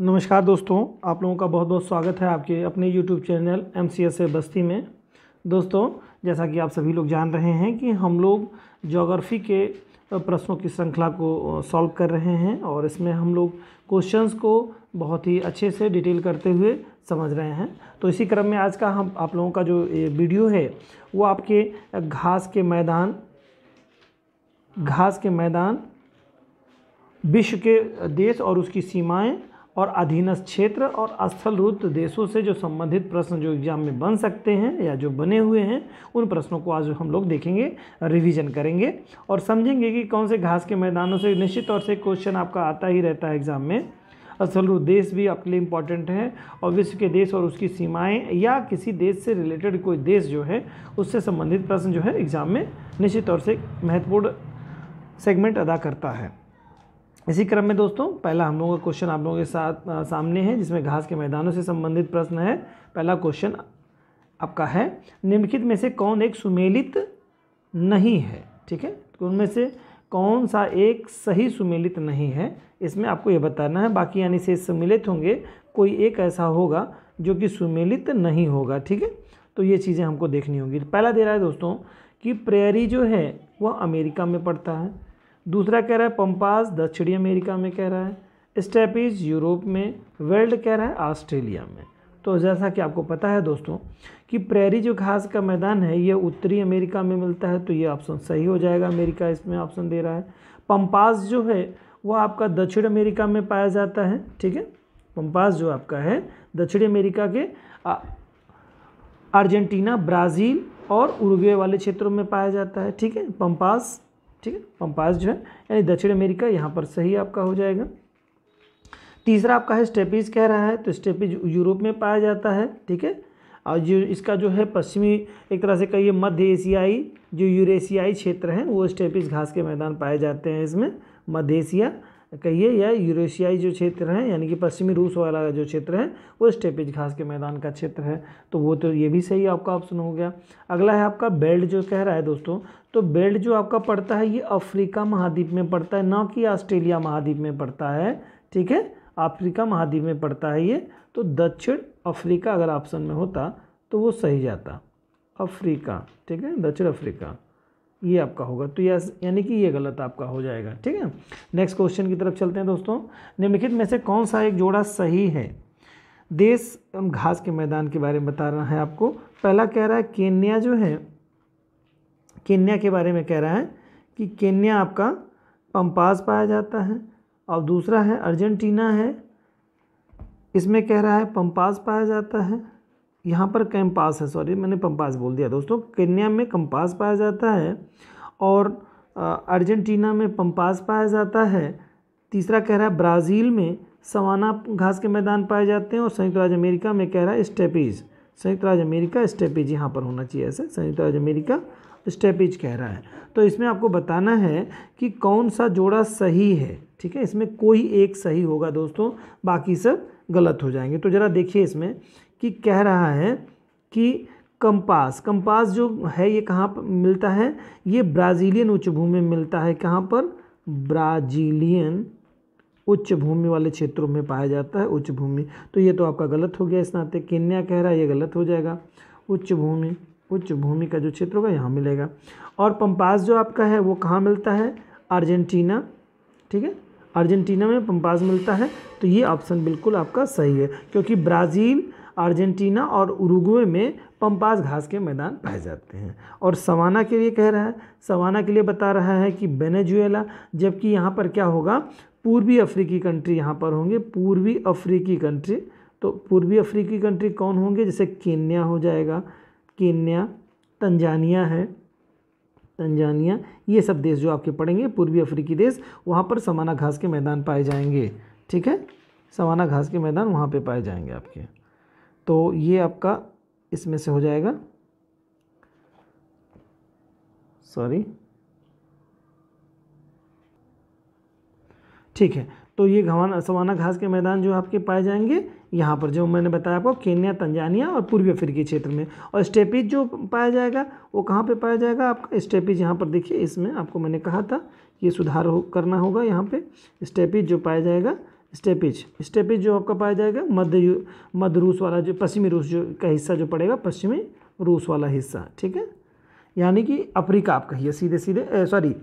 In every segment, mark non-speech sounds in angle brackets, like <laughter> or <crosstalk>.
नमस्कार दोस्तों आप लोगों का बहुत बहुत स्वागत है आपके अपने YouTube channel M C S Basti में दोस्तों जैसा कि आप सभी लोग जान रहे हैं कि हम लोग जोग्राफ़ी के प्रश्नों की श्रृंखला को सॉल्व कर रहे हैं और इसमें हम लोग क्वेश्चंस को बहुत ही अच्छे से डिटेल करते हुए समझ रहे हैं तो इसी क्रम में आज का हम आप लोगों का जो वीडियो है वो आपके घास के मैदान घास के मैदान विश्व के देश और उसकी सीमाएं और अधीनस्थ क्षेत्र और स्थलभूत देशों से जो संबंधित प्रश्न जो एग्जाम में बन सकते हैं या जो बने हुए हैं उन प्रश्नों को आज हम लोग देखेंगे रिवीजन करेंगे और समझेंगे कि कौन से घास के मैदानों से निश्चित तौर से क्वेश्चन आपका आता ही रहता है एग्जाम में स्थलभूत देश भी आपके लिए इम्पॉर्टेंट है और विश्व के देश और उसकी सीमाएं या किसी देश से रिलेटेड कोई देश जो है उससे संबंधित प्रश्न जो है एग्ज़ाम में निश्चित तौर से महत्वपूर्ण सेगमेंट अदा करता है इसी क्रम में दोस्तों पहला हम लोगों का क्वेश्चन आप लोगों के साथ आ, सामने है जिसमें घास के मैदानों से संबंधित प्रश्न है पहला क्वेश्चन आपका है निम्नलिखित में से कौन एक सुमेलित नहीं है ठीक है तो उनमें से कौन सा एक सही सुमेलित नहीं है इसमें आपको ये बताना है बाकी यानी से सम्मिलित होंगे कोई एक ऐसा होगा जो कि सुमेलित नहीं होगा ठीक है तो ये चीज़ें हमको देखनी होंगी पहला दे रहा है दोस्तों कि प्रेयरी जो है वह अमेरिका में पड़ता है दूसरा कह रहा है पंपास दक्षिणी अमेरिका में कह रहा है स्टेपीज यूरोप में वर्ल्ड कह रहा है ऑस्ट्रेलिया में तो जैसा कि आपको पता है दोस्तों कि प्रेरी जो घास का मैदान है ये उत्तरी अमेरिका में मिलता है तो ये ऑप्शन सही हो जाएगा अमेरिका इसमें ऑप्शन दे रहा है पंपास जो है वह आपका दक्षिण अमेरिका में पाया जाता है ठीक है पंपास जो आपका है दक्षिण अमेरिका के अर्जेंटीना ब्राज़ील और उर्वे वाले क्षेत्रों में पाया जाता है ठीक है पंपास ठीक है पम्पास जो है यानी दक्षिण अमेरिका यहाँ पर सही आपका हो जाएगा तीसरा आपका है स्टेपीज कह रहा है तो स्टेपीज यूरोप में पाया जाता है ठीक है और जो इसका जो है पश्चिमी एक तरह से कहिए मध्य एशियाई जो यूरेशियाई क्षेत्र हैं वो स्टेपीज घास के मैदान पाए जाते हैं इसमें मध्य एशिया कहिए या यूरेशियाई जो क्षेत्र हैं यानी कि पश्चिमी रूस वाला जो क्षेत्र है वो स्टेपिज घास के मैदान का क्षेत्र है तो वो तो ये भी सही आपका ऑप्शन हो गया अगला है आपका बेल्ट जो कह रहा है दोस्तों तो बेल्ट जो आपका पड़ता है ये अफ्रीका महाद्वीप में पड़ता है ना कि ऑस्ट्रेलिया महाद्वीप में पड़ता है ठीक है अफ्रीका महाद्वीप में पड़ता है ये तो दक्षिण अफ्रीका अगर ऑप्शन में होता तो वो सही जाता अफ्रीका ठीक है दक्षिण अफ्रीका ये आपका होगा तो यह यानी कि ये गलत आपका हो जाएगा ठीक है नेक्स्ट क्वेश्चन की तरफ चलते हैं दोस्तों निम्नलिखित में से कौन सा एक जोड़ा सही है देश घास के मैदान के बारे में बता रहा है आपको पहला कह रहा है केन्या जो है केन्या के बारे में कह रहा है कि केन्या आपका पंपास पाया जाता है और दूसरा है अर्जेंटीना है इसमें कह रहा है पंपास पाया जाता है यहाँ पर कैम्पास है सॉरी मैंने पम्पास बोल दिया दोस्तों केन्या में कम्पास पाया जाता है और अर्जेंटीना में पम्पास पाया जाता है तीसरा कह रहा है ब्राज़ील में सवाना घास के मैदान पाए जाते हैं और संयुक्त राज्य अमेरिका में कह रहा है स्टेपीज संयुक्त राज्य अमेरिका स्टेपीज यहाँ पर होना चाहिए ऐसे संयुक्त राज्य अमेरिका स्टेपीज कह रहा है तो इसमें आपको बताना है कि कौन सा जोड़ा सही है ठीक है इसमें कोई एक सही होगा दोस्तों बाकी सब गलत हो जाएंगे तो ज़रा देखिए इसमें कि कह रहा है कि कंपास कंपास जो है ये कहाँ पर मिलता है ये ब्राज़ीलियन उच्च भूमि में मिलता है कहाँ पर ब्राज़ीलियन उच्च भूमि वाले क्षेत्रों में पाया जाता है उच्च भूमि तो ये तो आपका गलत हो गया इस नाते केन्या कह रहा है ये गलत हो जाएगा उच्च भूमि उच्च भूमि का जो क्षेत्र होगा यहाँ मिलेगा और पंपास जो आपका है वो कहाँ मिलता है अर्जेंटीना ठीक है अर्जेंटीना में पंपास मिलता है तो ये ऑप्शन बिल्कुल आपका सही है क्योंकि ब्राज़ील अर्जेंटीना और उरुग्वे में पम्पास घास के मैदान पाए जाते हैं और सवाना के लिए कह रहा है सवाना के लिए बता रहा है कि बेनेजुएला जबकि यहाँ पर क्या होगा पूर्वी अफ्रीकी कंट्री यहाँ पर होंगे पूर्वी अफ्रीकी कंट्री तो पूर्वी अफ्रीकी कंट्री कौन होंगे जैसे केन्या हो जाएगा केन्या तंजानिया है तंजानिया ये सब देश जो आपके पढ़ेंगे पूर्वी अफ्रीकी देश वहाँ पर समाना घास के मैदान पाए जाएंगे ठीक है सवाना घास के मैदान वहाँ पे पाए जाएंगे आपके तो ये आपका इसमें से हो जाएगा सॉरी ठीक है तो ये घवाना सवाना घास के मैदान जो आपके पाए जाएंगे यहाँ पर जो मैंने बताया आपको केन्या तंजानिया और पूर्वी अफ्रीकी क्षेत्र में और स्टेपीज जो पाया जाएगा वो कहाँ पे पाया जाएगा आपका स्टेपीज यहाँ पर देखिए इसमें आपको मैंने कहा था ये सुधार हो करना होगा यहाँ पे स्टेपीज जो पाया जाएगा स्टेपिज स्टेपिज जो आपका पाया जाएगा मध्य मध्य रूस वाला जो पश्चिमी रूस जो का हिस्सा जो पड़ेगा पश्चिमी रूस वाला हिस्सा ठीक है यानी कि अफ्रीका आप कहिए सीधे सीधे सॉरी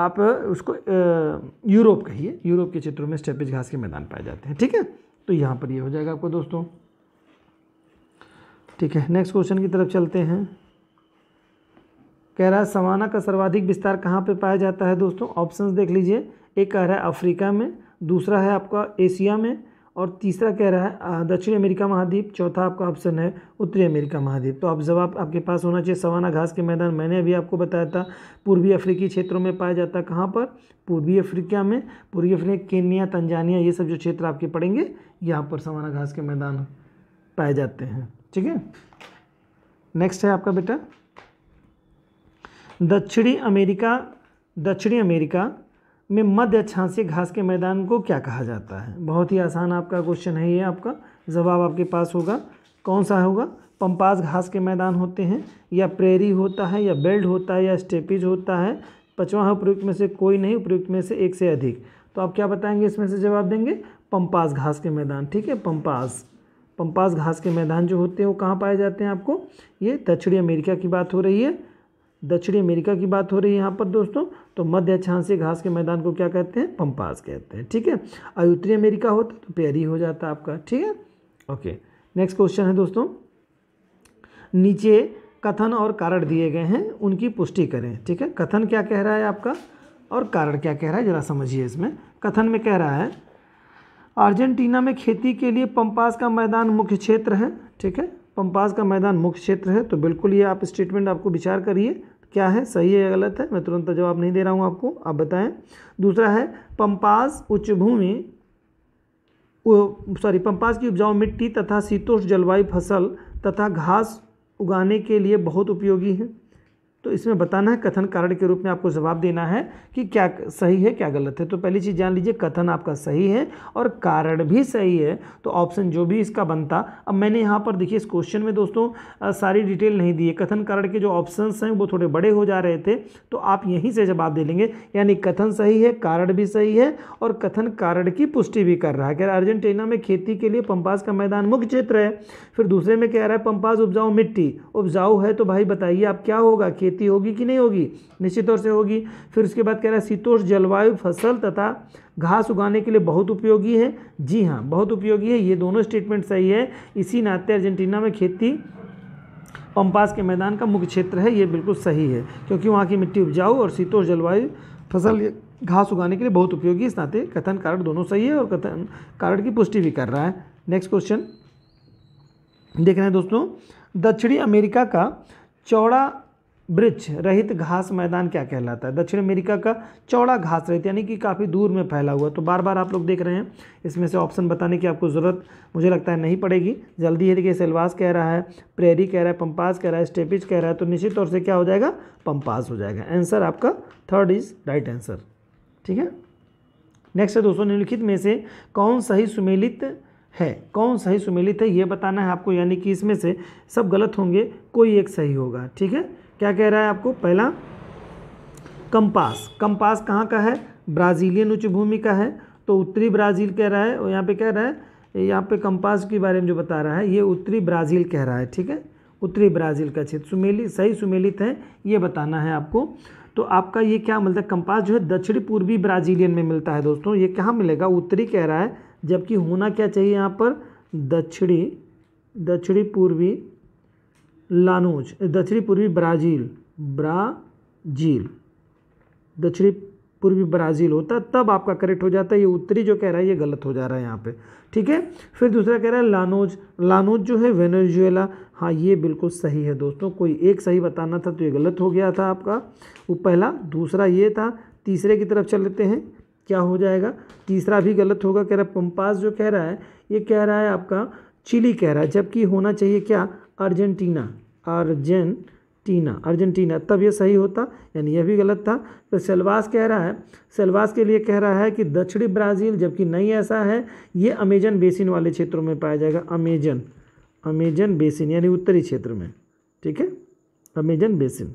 आप उसको ए, यूरोप कहिए यूरोप के क्षेत्रों में स्टेपिज घास के मैदान पाए जाते हैं ठीक है तो यहाँ पर ये यह हो जाएगा आपको दोस्तों ठीक है नेक्स्ट क्वेश्चन की तरफ चलते हैं कह रहा है सवाना का सर्वाधिक विस्तार कहाँ पे पाया जाता है दोस्तों ऑप्शंस देख लीजिए एक कह रहा है अफ्रीका में दूसरा है आपका एशिया में और तीसरा कह रहा है दक्षिण अमेरिका महाद्वीप चौथा आपका ऑप्शन है उत्तरी अमेरिका महाद्वीप तो अब जवाब आपके पास होना चाहिए सवाना घास के मैदान मैंने अभी आपको बताया था पूर्वी अफ्रीकी क्षेत्रों में पाया जाता है कहाँ पर पूर्वी अफ्रीका में पूर्वी अफ्रीका केन्या तंजानिया ये सब जो क्षेत्र आपके पड़ेंगे यहाँ पर सवाना घास के मैदान पाए जाते हैं ठीक है नेक्स्ट है आपका बेटा दक्षिणी अमेरिका दक्षिणी अमेरिका में मध्य छांसी घास के मैदान को क्या कहा जाता है बहुत ही आसान आपका क्वेश्चन है ये आपका जवाब आपके पास होगा कौन सा होगा पंपास घास के मैदान होते हैं या प्रेरी होता है या बेल्ट होता है या स्टेपिज होता है पचवा उपयुक्त में से कोई नहीं उपयुक्त में से एक से अधिक तो आप क्या बताएंगे इसमें से जवाब देंगे पंपास घास के मैदान ठीक है पंपास पंपास घास के मैदान जो होते हैं वो कहाँ पाए जाते हैं आपको ये दक्षिणी अमेरिका की बात हो रही है दक्षिणी अमेरिका की बात हो रही है यहाँ पर दोस्तों तो मध्य अक्षांशीय घास के मैदान को क्या कहते हैं पंपास कहते हैं ठीक है और उत्तरी अमेरिका होता तो पेरी हो जाता आपका ठीक है ओके नेक्स्ट क्वेश्चन है दोस्तों नीचे कथन और कारण दिए गए हैं उनकी पुष्टि करें ठीक है कथन क्या कह रहा है आपका और कारण क्या कह रहा है जरा समझिए इसमें कथन में कह रहा है अर्जेंटीना में खेती के लिए पंपास का मैदान मुख्य क्षेत्र है ठीक है पंपास का मैदान मुख्य क्षेत्र है तो बिल्कुल ये आप स्टेटमेंट आपको विचार करिए क्या है सही है या गलत है मैं तुरंत जवाब नहीं दे रहा हूँ आपको आप बताएं दूसरा है पंपास उच्च भूमि सॉरी पंपास की उपजाऊ मिट्टी तथा शीतोष्ण जलवायु फसल तथा घास उगाने के लिए बहुत उपयोगी है तो इसमें बताना है कथन कारण के रूप में आपको जवाब देना है कि क्या सही है क्या गलत है तो पहली चीज़ जान लीजिए कथन आपका सही है और कारण भी सही है तो ऑप्शन जो भी इसका बनता अब मैंने यहाँ पर देखिए इस क्वेश्चन में दोस्तों आ, सारी डिटेल नहीं दी है कथन कारण के जो ऑप्शन हैं वो थोड़े बड़े हो जा रहे थे तो आप यहीं से जवाब दे लेंगे यानी कथन सही है कारण भी सही है और कथन कारण की पुष्टि भी कर रहा है खैर अर्जेंटीना में खेती के लिए पंपास का मैदान मुख्य क्षेत्र है फिर दूसरे में कह रहा है पंपाज उपजाऊ मिट्टी उपजाऊ है तो भाई बताइए आप क्या होगा खेती होगी कि नहीं होगी निश्चित तौर से होगी फिर उसके बाद कह रहा है शीतोष जलवायु फसल तथा घास उगाने के लिए बहुत उपयोगी है जी हाँ बहुत उपयोगी है ये दोनों स्टेटमेंट सही है इसी नाते अर्जेंटीना में खेती पंपास के मैदान का मुख्य क्षेत्र है ये बिल्कुल सही है क्योंकि वहाँ की मिट्टी उपजाऊ और शीतोष जलवायु फसल घास उगाने के लिए बहुत उपयोगी इस नाते कथन कारण दोनों सही है और कथन कारण की पुष्टि भी कर रहा है नेक्स्ट क्वेश्चन देख रहे हैं दोस्तों दक्षिणी अमेरिका का चौड़ा वृक्ष रहित घास मैदान क्या कहलाता है दक्षिण अमेरिका का चौड़ा घास रहित यानी कि काफ़ी दूर में फैला हुआ तो बार बार आप लोग देख रहे हैं इसमें से ऑप्शन बताने की आपको ज़रूरत मुझे लगता है नहीं पड़ेगी जल्दी ही देखिए सेलवास कह रहा है प्रेरी कह रहा है पंपास कह रहा है स्टेपिज कह रहा है तो निश्चित तौर से क्या हो जाएगा पंपास हो जाएगा आंसर आपका थर्ड इज राइट आंसर ठीक है नेक्स्ट है दोस्तों निम्नलिखित में से कौन सही सुमेलित है कौन सही सुमेलित है ये बताना है आपको यानी कि इसमें से सब गलत होंगे कोई एक सही होगा ठीक है क्या कह रहा है आपको पहला कंपास कंपास कहाँ का है ब्राज़ीलियन उच्च भूमि का है तो उत्तरी ब्राज़ील कह रहा है और यहाँ पे कह रहा है यहाँ पे कंपास के बारे में जो बता रहा है ये उत्तरी ब्राज़ील कह रहा है ठीक है उत्तरी ब्राज़ील का क्षेत्र सुमेलित सही सुमेलित है ये बताना है आपको तो आपका ये क्या मिलता है कंपास जो है दक्षिणी पूर्वी ब्राज़ीलियन में मिलता है दोस्तों ये कहाँ मिलेगा उत्तरी कह रहा है जबकि होना क्या चाहिए यहाँ पर दक्षिणी दक्षिणी पूर्वी लानूज दक्षिणी पूर्वी ब्राज़ील ब्राज़ील दक्षिणी पूर्वी ब्राज़ील होता तब आपका करेक्ट हो जाता है ये उत्तरी जो कह रहा है ये गलत हो जा रहा है यहाँ पे ठीक है फिर दूसरा कह रहा है लानोज लानोज जो है वेनेजुएला हाँ ये बिल्कुल सही है दोस्तों कोई एक सही बताना था तो ये गलत हो गया था आपका वो पहला दूसरा ये था तीसरे की तरफ चल लेते हैं क्या हो जाएगा तीसरा भी गलत होगा कह रहा है पम्पास जो कह रहा है ये कह रहा है आपका चिली कह रहा है जबकि होना चाहिए क्या अर्जेंटीना अर्जेंटीना अर्जेंटीना तब ये सही होता यानी यह भी गलत था तो सेलवास कह रहा है सेलवास के लिए कह रहा है कि दक्षिणी ब्राज़ील जबकि नहीं ऐसा है ये अमेजन बेसिन वाले क्षेत्रों में पाया जाएगा अमेजन अमेजन बेसिन यानी उत्तरी क्षेत्र में ठीक है अमेजन बेसिन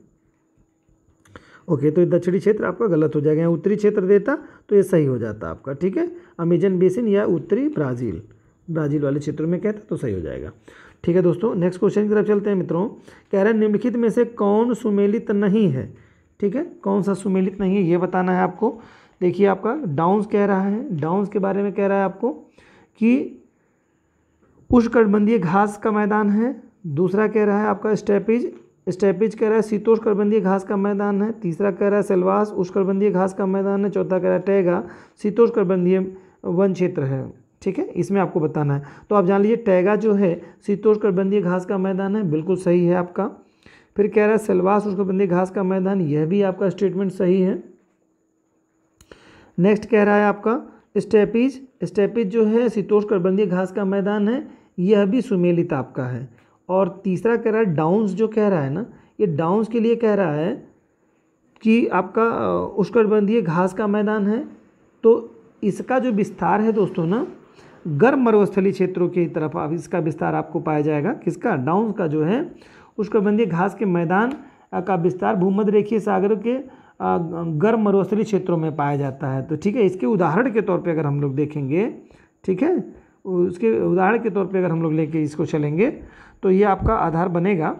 ओके तो ये दक्षिणी क्षेत्र आपका गलत हो जाएगा उत्तरी क्षेत्र देता तो ये सही हो जाता आपका ठीक है अमेजन बेसिन या उत्तरी ब्राज़ील ब्राज़ील वाले क्षेत्रों में कहता तो सही हो जाएगा ठीक है दोस्तों नेक्स्ट क्वेश्चन की तरफ चलते हैं मित्रों कह रहे हैं निम्नलिखित में से कौन सुमेलित नहीं है ठीक है कौन सा सुमेलित नहीं है ये बताना है आपको देखिए आपका डाउन्स कह रहा है डाउन्स के बारे में कह रहा है आपको कि उष्णकटिबंधीय घास का मैदान है दूसरा कह रहा है आपका स्टेपिज स्टेपिज कह रहा है शीतोष करबंदी घास का मैदान है तीसरा कह रहा है सेलवास उष्करबंदी घास का मैदान है चौथा कह रहा है टैगा शीतोष करबंदीय वन क्षेत्र है ठीक है इसमें आपको बताना है तो आप जान लीजिए टैगा जो है शीतोष करबंदीय घास का मैदान है बिल्कुल सही है आपका फिर कह रहा है सेलवास उष्करबंदी घास का मैदान यह भी आपका स्टेटमेंट सही है नेक्स्ट कह रहा है आपका स्टेपिज स्टेपिज जो है शीतोष करबंदी घास का मैदान है यह भी सुमेलित आपका है और तीसरा कह रहा है डाउन्स जो कह रहा है ना ये डाउन्स के लिए कह रहा है कि आपका उष्कटबंधीय घास का मैदान है तो इसका जो विस्तार है दोस्तों ना गर्म मरुस्थली क्षेत्रों की तरफ आप इसका विस्तार आपको पाया जाएगा किसका डाउन्स का जो है उष्कटबंधीय घास के मैदान का विस्तार भूमध्य रेखीय सागर के गर्म मरुस्थली क्षेत्रों में पाया जाता है तो ठीक है इसके उदाहरण के तौर पर अगर हम लोग देखेंगे ठीक है उसके उदाहरण के तौर पे अगर हम लोग लेके इसको चलेंगे तो ये आपका आधार बनेगा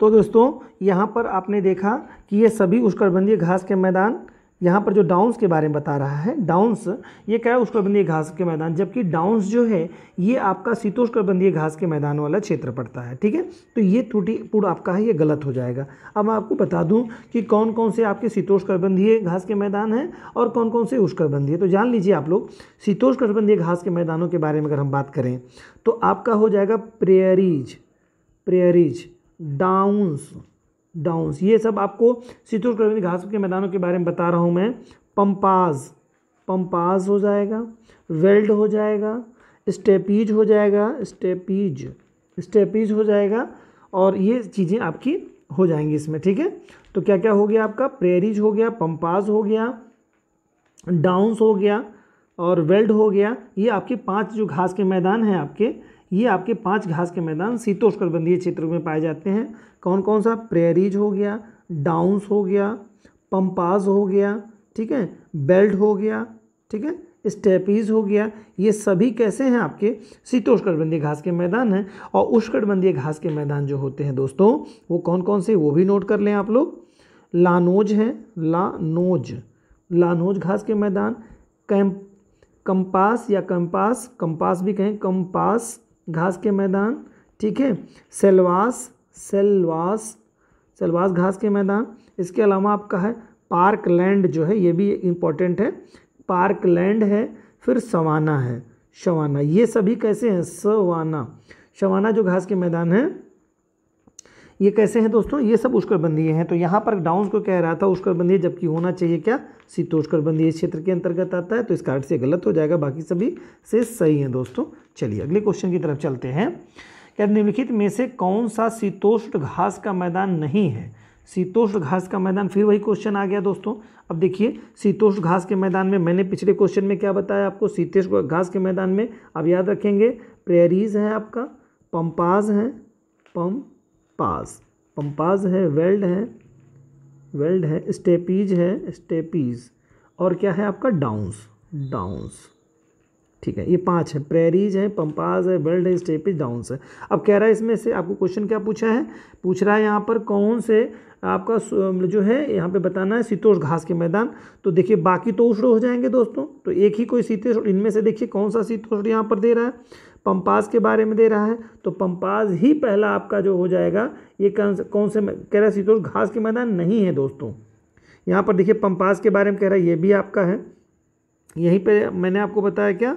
तो दोस्तों यहाँ पर आपने देखा कि ये सभी उष्करबंधीय घास के मैदान यहाँ पर जो डाउन्स के बारे में बता रहा है डाउन्स ये क्या है उष्णकबंधीय घास के मैदान जबकि डाउन्स जो है ये आपका शीतोष्णकबंधीय घास के मैदान वाला क्षेत्र पड़ता है ठीक है तो ये त्रुटि पूर्ण आपका है ये गलत हो जाएगा अब मैं आपको बता दूं कि कौन कौन से आपके शीतोष्णकबंधीय घास के मैदान हैं और कौन कौन से उष्णकबंधीय तो जान लीजिए आप लोग शीतोष्णकबंधीय घास के मैदानों के बारे में अगर हम बात करें तो आपका हो जाएगा प्रेयरीज प्रेयरीज डाउन्स डाउन्स ये सब आपको शीतोष्ण घास के मैदानों के बारे में बता रहा हूँ मैं पंपाज पंपाज हो जाएगा वेल्ड हो जाएगा स्टेपीज हो जाएगा स्टेपीज स्टेपीज हो जाएगा और ये चीज़ें आपकी हो जाएंगी इसमें ठीक है तो क्या क्या हो गया आपका प्रेरीज हो गया पंपाज हो गया डाउन्स हो गया और वेल्ड हो गया ये आपके पांच जो घास के मैदान हैं आपके ये आपके पांच घास के मैदान शीतोष्णकबंधीय क्षेत्र में पाए जाते हैं कौन कौन सा प्रेरीज हो गया डाउंस हो गया पंपाज हो गया ठीक है बेल्ट हो गया ठीक है स्टेपीज हो गया ये सभी कैसे हैं आपके शीतोष्णकटबंधीय घास के मैदान हैं और उष्णकटबंधीय घास के मैदान जो होते हैं दोस्तों वो कौन कौन से वो भी नोट कर लें आप लोग लानोज हैं लानोज लानोज घास के मैदान कैंप कंपास या कंपास कंपास भी कहें कंपास घास के मैदान ठीक है सेलवास सेलवास सेलवास घास के मैदान इसके अलावा आपका है पार्क लैंड जो है ये भी इम्पॉर्टेंट है पार्क लैंड है फिर सवाना है शवाना ये सभी कैसे हैं सवाना शवाना जो घास के मैदान हैं ये कैसे हैं दोस्तों ये सब उष्करबंधीय हैं तो यहाँ पर डाउन को कह रहा था उष्करबंधीय जबकि होना चाहिए क्या शीतोष्करबंधीय क्षेत्र के अंतर्गत आता है तो इसका अर्थ से गलत हो जाएगा बाकी सभी से सही हैं दोस्तों चलिए अगले क्वेश्चन की तरफ चलते हैं क्या निम्नलिखित में से कौन सा शीतोष्ण घास का मैदान नहीं है शीतोष्ण घास का मैदान फिर वही क्वेश्चन आ गया दोस्तों अब देखिए शीतोष्ण घास के मैदान में मैंने पिछले क्वेश्चन में क्या बताया आपको शीतोष्ण घास के मैदान में अब याद रखेंगे प्रेरीज है आपका पंपाज है पम्प पास पम्पाज है वेल्ड है वेल्ड है स्टेपीज है स्टेपीज और क्या है आपका डाउंस डाउंस ठीक है ये पांच है प्रेरीज है पंपाज है वेल्ड है स्टेपीज डाउंस है अब कह रहा है इसमें से आपको क्वेश्चन क्या पूछा है पूछ रहा है यहाँ पर कौन से आपका मतलब जो है यहाँ पे बताना है शीतोष घास के मैदान तो देखिए बाकी तो उष्ण हो जाएंगे दोस्तों तो एक ही कोई शीतोष इनमें से देखिए कौन सा शीतोष यहाँ पर दे रहा है पंपास के बारे में दे रहा है तो पंपास ही पहला आपका जो हो जाएगा ये कौन से कौन से शीतोष घास के मैदान नहीं है दोस्तों यहाँ पर देखिए पंपास के बारे में कह रहा है ये भी आपका है यहीं पर मैंने आपको बताया क्या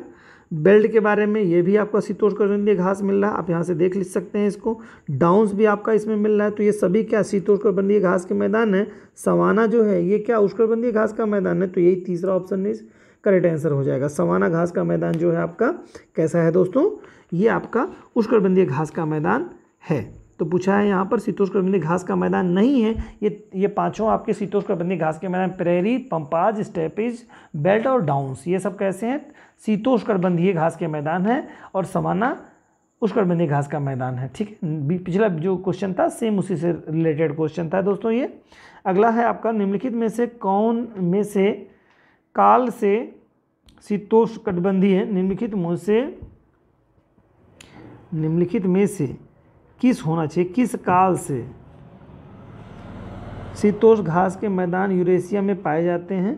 बेल्ट के बारे में ये भी आपका शीतोष कबंधीय घास मिल रहा है आप यहाँ से देख लिख सकते हैं इसको डाउन्स भी आपका इसमें मिल रहा है तो ये सभी क्या शीतोष कबंधीय घास के मैदान है सवाना जो है ये क्या उष्करबंधीय घास का मैदान है तो यही तीसरा ऑप्शन है करेक्ट आंसर हो जाएगा सवाना घास का मैदान जो है आपका कैसा है दोस्तों ये आपका उष्करबंदीय घास का मैदान है तो पूछा है यहाँ पर शीतोष्णबंदी घास का मैदान नहीं है ये ये पांचों आपके शीतोष्णबंदी घास के मैदान प्रेरी पंपाज स्टेपिज बेल्ट और डाउंस ये सब कैसे हैं शीतोष्णबंधीय घास के मैदान हैं और समाना उष्णबंधीय घास का मैदान है ठीक है पिछला जो क्वेश्चन था सेम उसी से रिलेटेड क्वेश्चन था दोस्तों ये अगला है आपका निम्नलिखित में से कौन में से काल से शीतोष कटबंधी है निम्नलिखित मुँह से निम्नलिखित में से किस होना चाहिए किस काल से शीतोष घास के मैदान यूरेशिया में पाए जाते हैं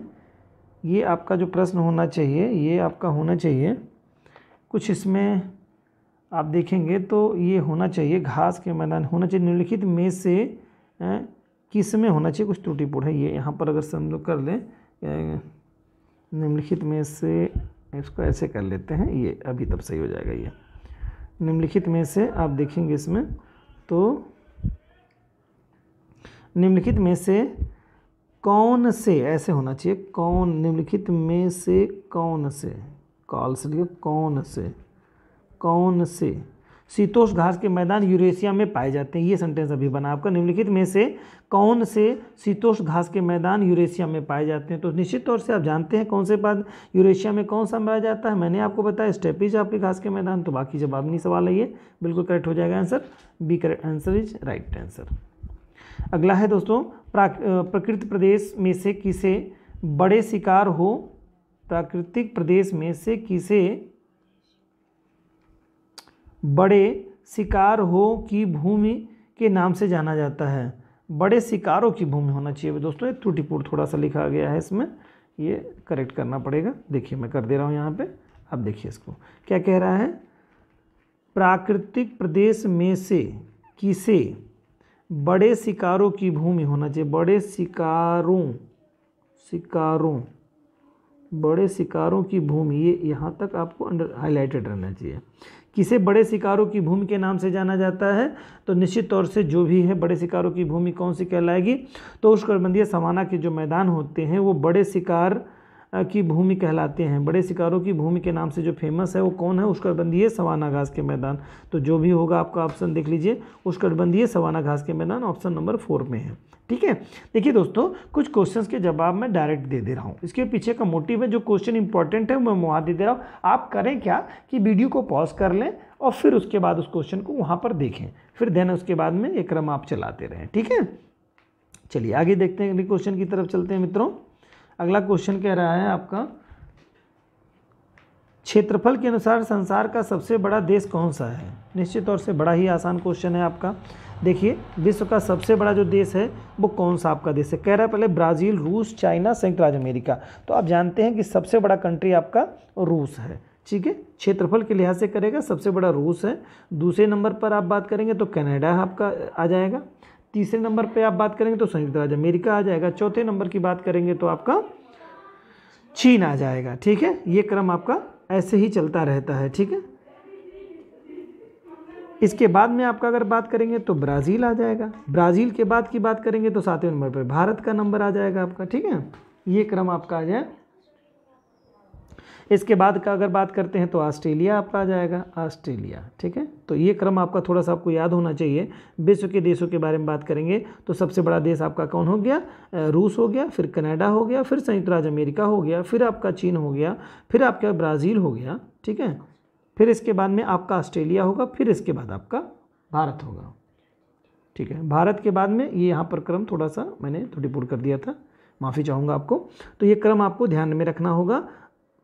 ये आपका जो प्रश्न होना चाहिए ये आपका होना चाहिए कुछ इसमें आप देखेंगे तो ये होना चाहिए घास के मैदान होना चाहिए निम्नलिखित में से किस में होना चाहिए कुछ त्रुटिपूर्ण है ये यहाँ पर अगर हम लोग कर लें निम्नलिखित में से इसको ऐसे कर लेते हैं ये अभी तब सही हो जाएगा ये निम्नलिखित में से आप देखेंगे इसमें तो निम्नलिखित में से कौन से ऐसे होना चाहिए कौन निम्नलिखित में से कौन से कॉल से लिखो कौन से कौन से शीतोष घास के मैदान यूरेशिया में पाए जाते हैं ये सेंटेंस अभी बना आपका निम्नलिखित में से कौन से शीतोष घास के मैदान यूरेशिया में पाए जाते हैं तो निश्चित तौर से आप जानते हैं कौन से पद यूरेशिया में कौन सा पाया जाता है मैंने आपको बताया स्टेपिज आपके घास के मैदान तो बाकी जवाब नहीं सवाल है ये बिल्कुल करेक्ट हो जाएगा answer B correct answer is right answer अगला है दोस्तों प्रकृति प्रदेश में से किसे बड़े शिकार हो प्राकृतिक प्रदेश में से किसे बड़े शिकार हो की भूमि के नाम से जाना जाता है बड़े शिकारों की भूमि होना चाहिए दोस्तों ये त्रुटिपूर्ण थोड़ा सा लिखा गया है इसमें ये करेक्ट करना पड़ेगा देखिए मैं कर दे रहा हूँ यहाँ पे अब देखिए इसको क्या कह रहा है प्राकृतिक प्रदेश में से किसे बड़े शिकारों की भूमि होना चाहिए बड़े शिकारों शिकारों बड़े शिकारों की भूमि ये यहाँ तक आपको अंडर हाईलाइटेड रहना चाहिए किसे बड़े शिकारों की भूमि के नाम से जाना जाता है तो निश्चित तौर से जो भी है बड़े शिकारों की भूमि कौन सी कहलाएगी तो उष्णकटिबंधीय सवाना के जो मैदान होते हैं वो बड़े शिकार की भूमि कहलाते हैं बड़े शिकारों की भूमि के नाम से जो फेमस है वो कौन है उष्कटबंधीय सवाना घास के मैदान तो जो भी होगा आपका ऑप्शन देख लीजिए उष्कटबंधीय सवाना घास के मैदान ऑप्शन नंबर फोर में है ठीक है देखिए दोस्तों कुछ क्वेश्चंस के जवाब मैं डायरेक्ट दे दे रहा हूँ इसके पीछे का मोटिव है जो क्वेश्चन इंपॉर्टेंट है मैं वहाँ दे दे रहा हूँ आप करें क्या कि वीडियो को पॉज कर लें और फिर उसके बाद उस क्वेश्चन को वहाँ पर देखें फिर देन उसके बाद में एक क्रम आप चलाते रहें ठीक है चलिए आगे देखते हैं अगले क्वेश्चन की तरफ चलते हैं मित्रों अगला क्वेश्चन कह रहा है आपका क्षेत्रफल के अनुसार संसार का सबसे बड़ा देश कौन सा है निश्चित तौर से बड़ा ही आसान क्वेश्चन है आपका देखिए विश्व का सबसे बड़ा जो देश है वो कौन सा आपका देश है कह रहा है पहले ब्राज़ील रूस चाइना संयुक्त राज्य अमेरिका तो आप जानते हैं कि सबसे बड़ा कंट्री आपका रूस है ठीक है क्षेत्रफल के लिहाज से करेगा सबसे बड़ा रूस है दूसरे नंबर पर आप बात करेंगे तो कनाडा आपका आ जाएगा तीसरे नंबर पे आप बात करेंगे तो संयुक्त राज्य अमेरिका आ जाएगा चौथे नंबर की बात करेंगे तो आपका चीन आ जाएगा ठीक है ये क्रम आपका ऐसे ही चलता रहता है ठीक है इसके बाद में आपका अगर बात करेंगे तो ब्राज़ील आ जाएगा ब्राज़ील के बाद की बात करेंगे तो सातवें नंबर पर भारत का नंबर आ जाएगा आपका ठीक है ये क्रम आपका आ जाए इसके बाद का अगर बात करते हैं तो ऑस्ट्रेलिया आपका आ जाएगा ऑस्ट्रेलिया ठीक है तो ये क्रम आपका थोड़ा सा आपको याद होना चाहिए विश्व के देशों के बारे में बात करेंगे तो सबसे बड़ा देश आपका कौन हो गया रूस हो गया फिर कनाडा हो गया फिर संयुक्त राज्य अमेरिका हो गया फिर आपका चीन हो गया फिर आपका ब्राज़ील हो गया ठीक है फिर इसके बाद में आपका ऑस्ट्रेलिया होगा फिर इसके बाद आपका भारत होगा ठीक है भारत के बाद में ये यहाँ पर क्रम थोड़ा सा मैंने थोड़ी त्रुटिपूर्ण कर दिया था माफ़ी चाहूँगा आपको तो ये क्रम आपको ध्यान में रखना होगा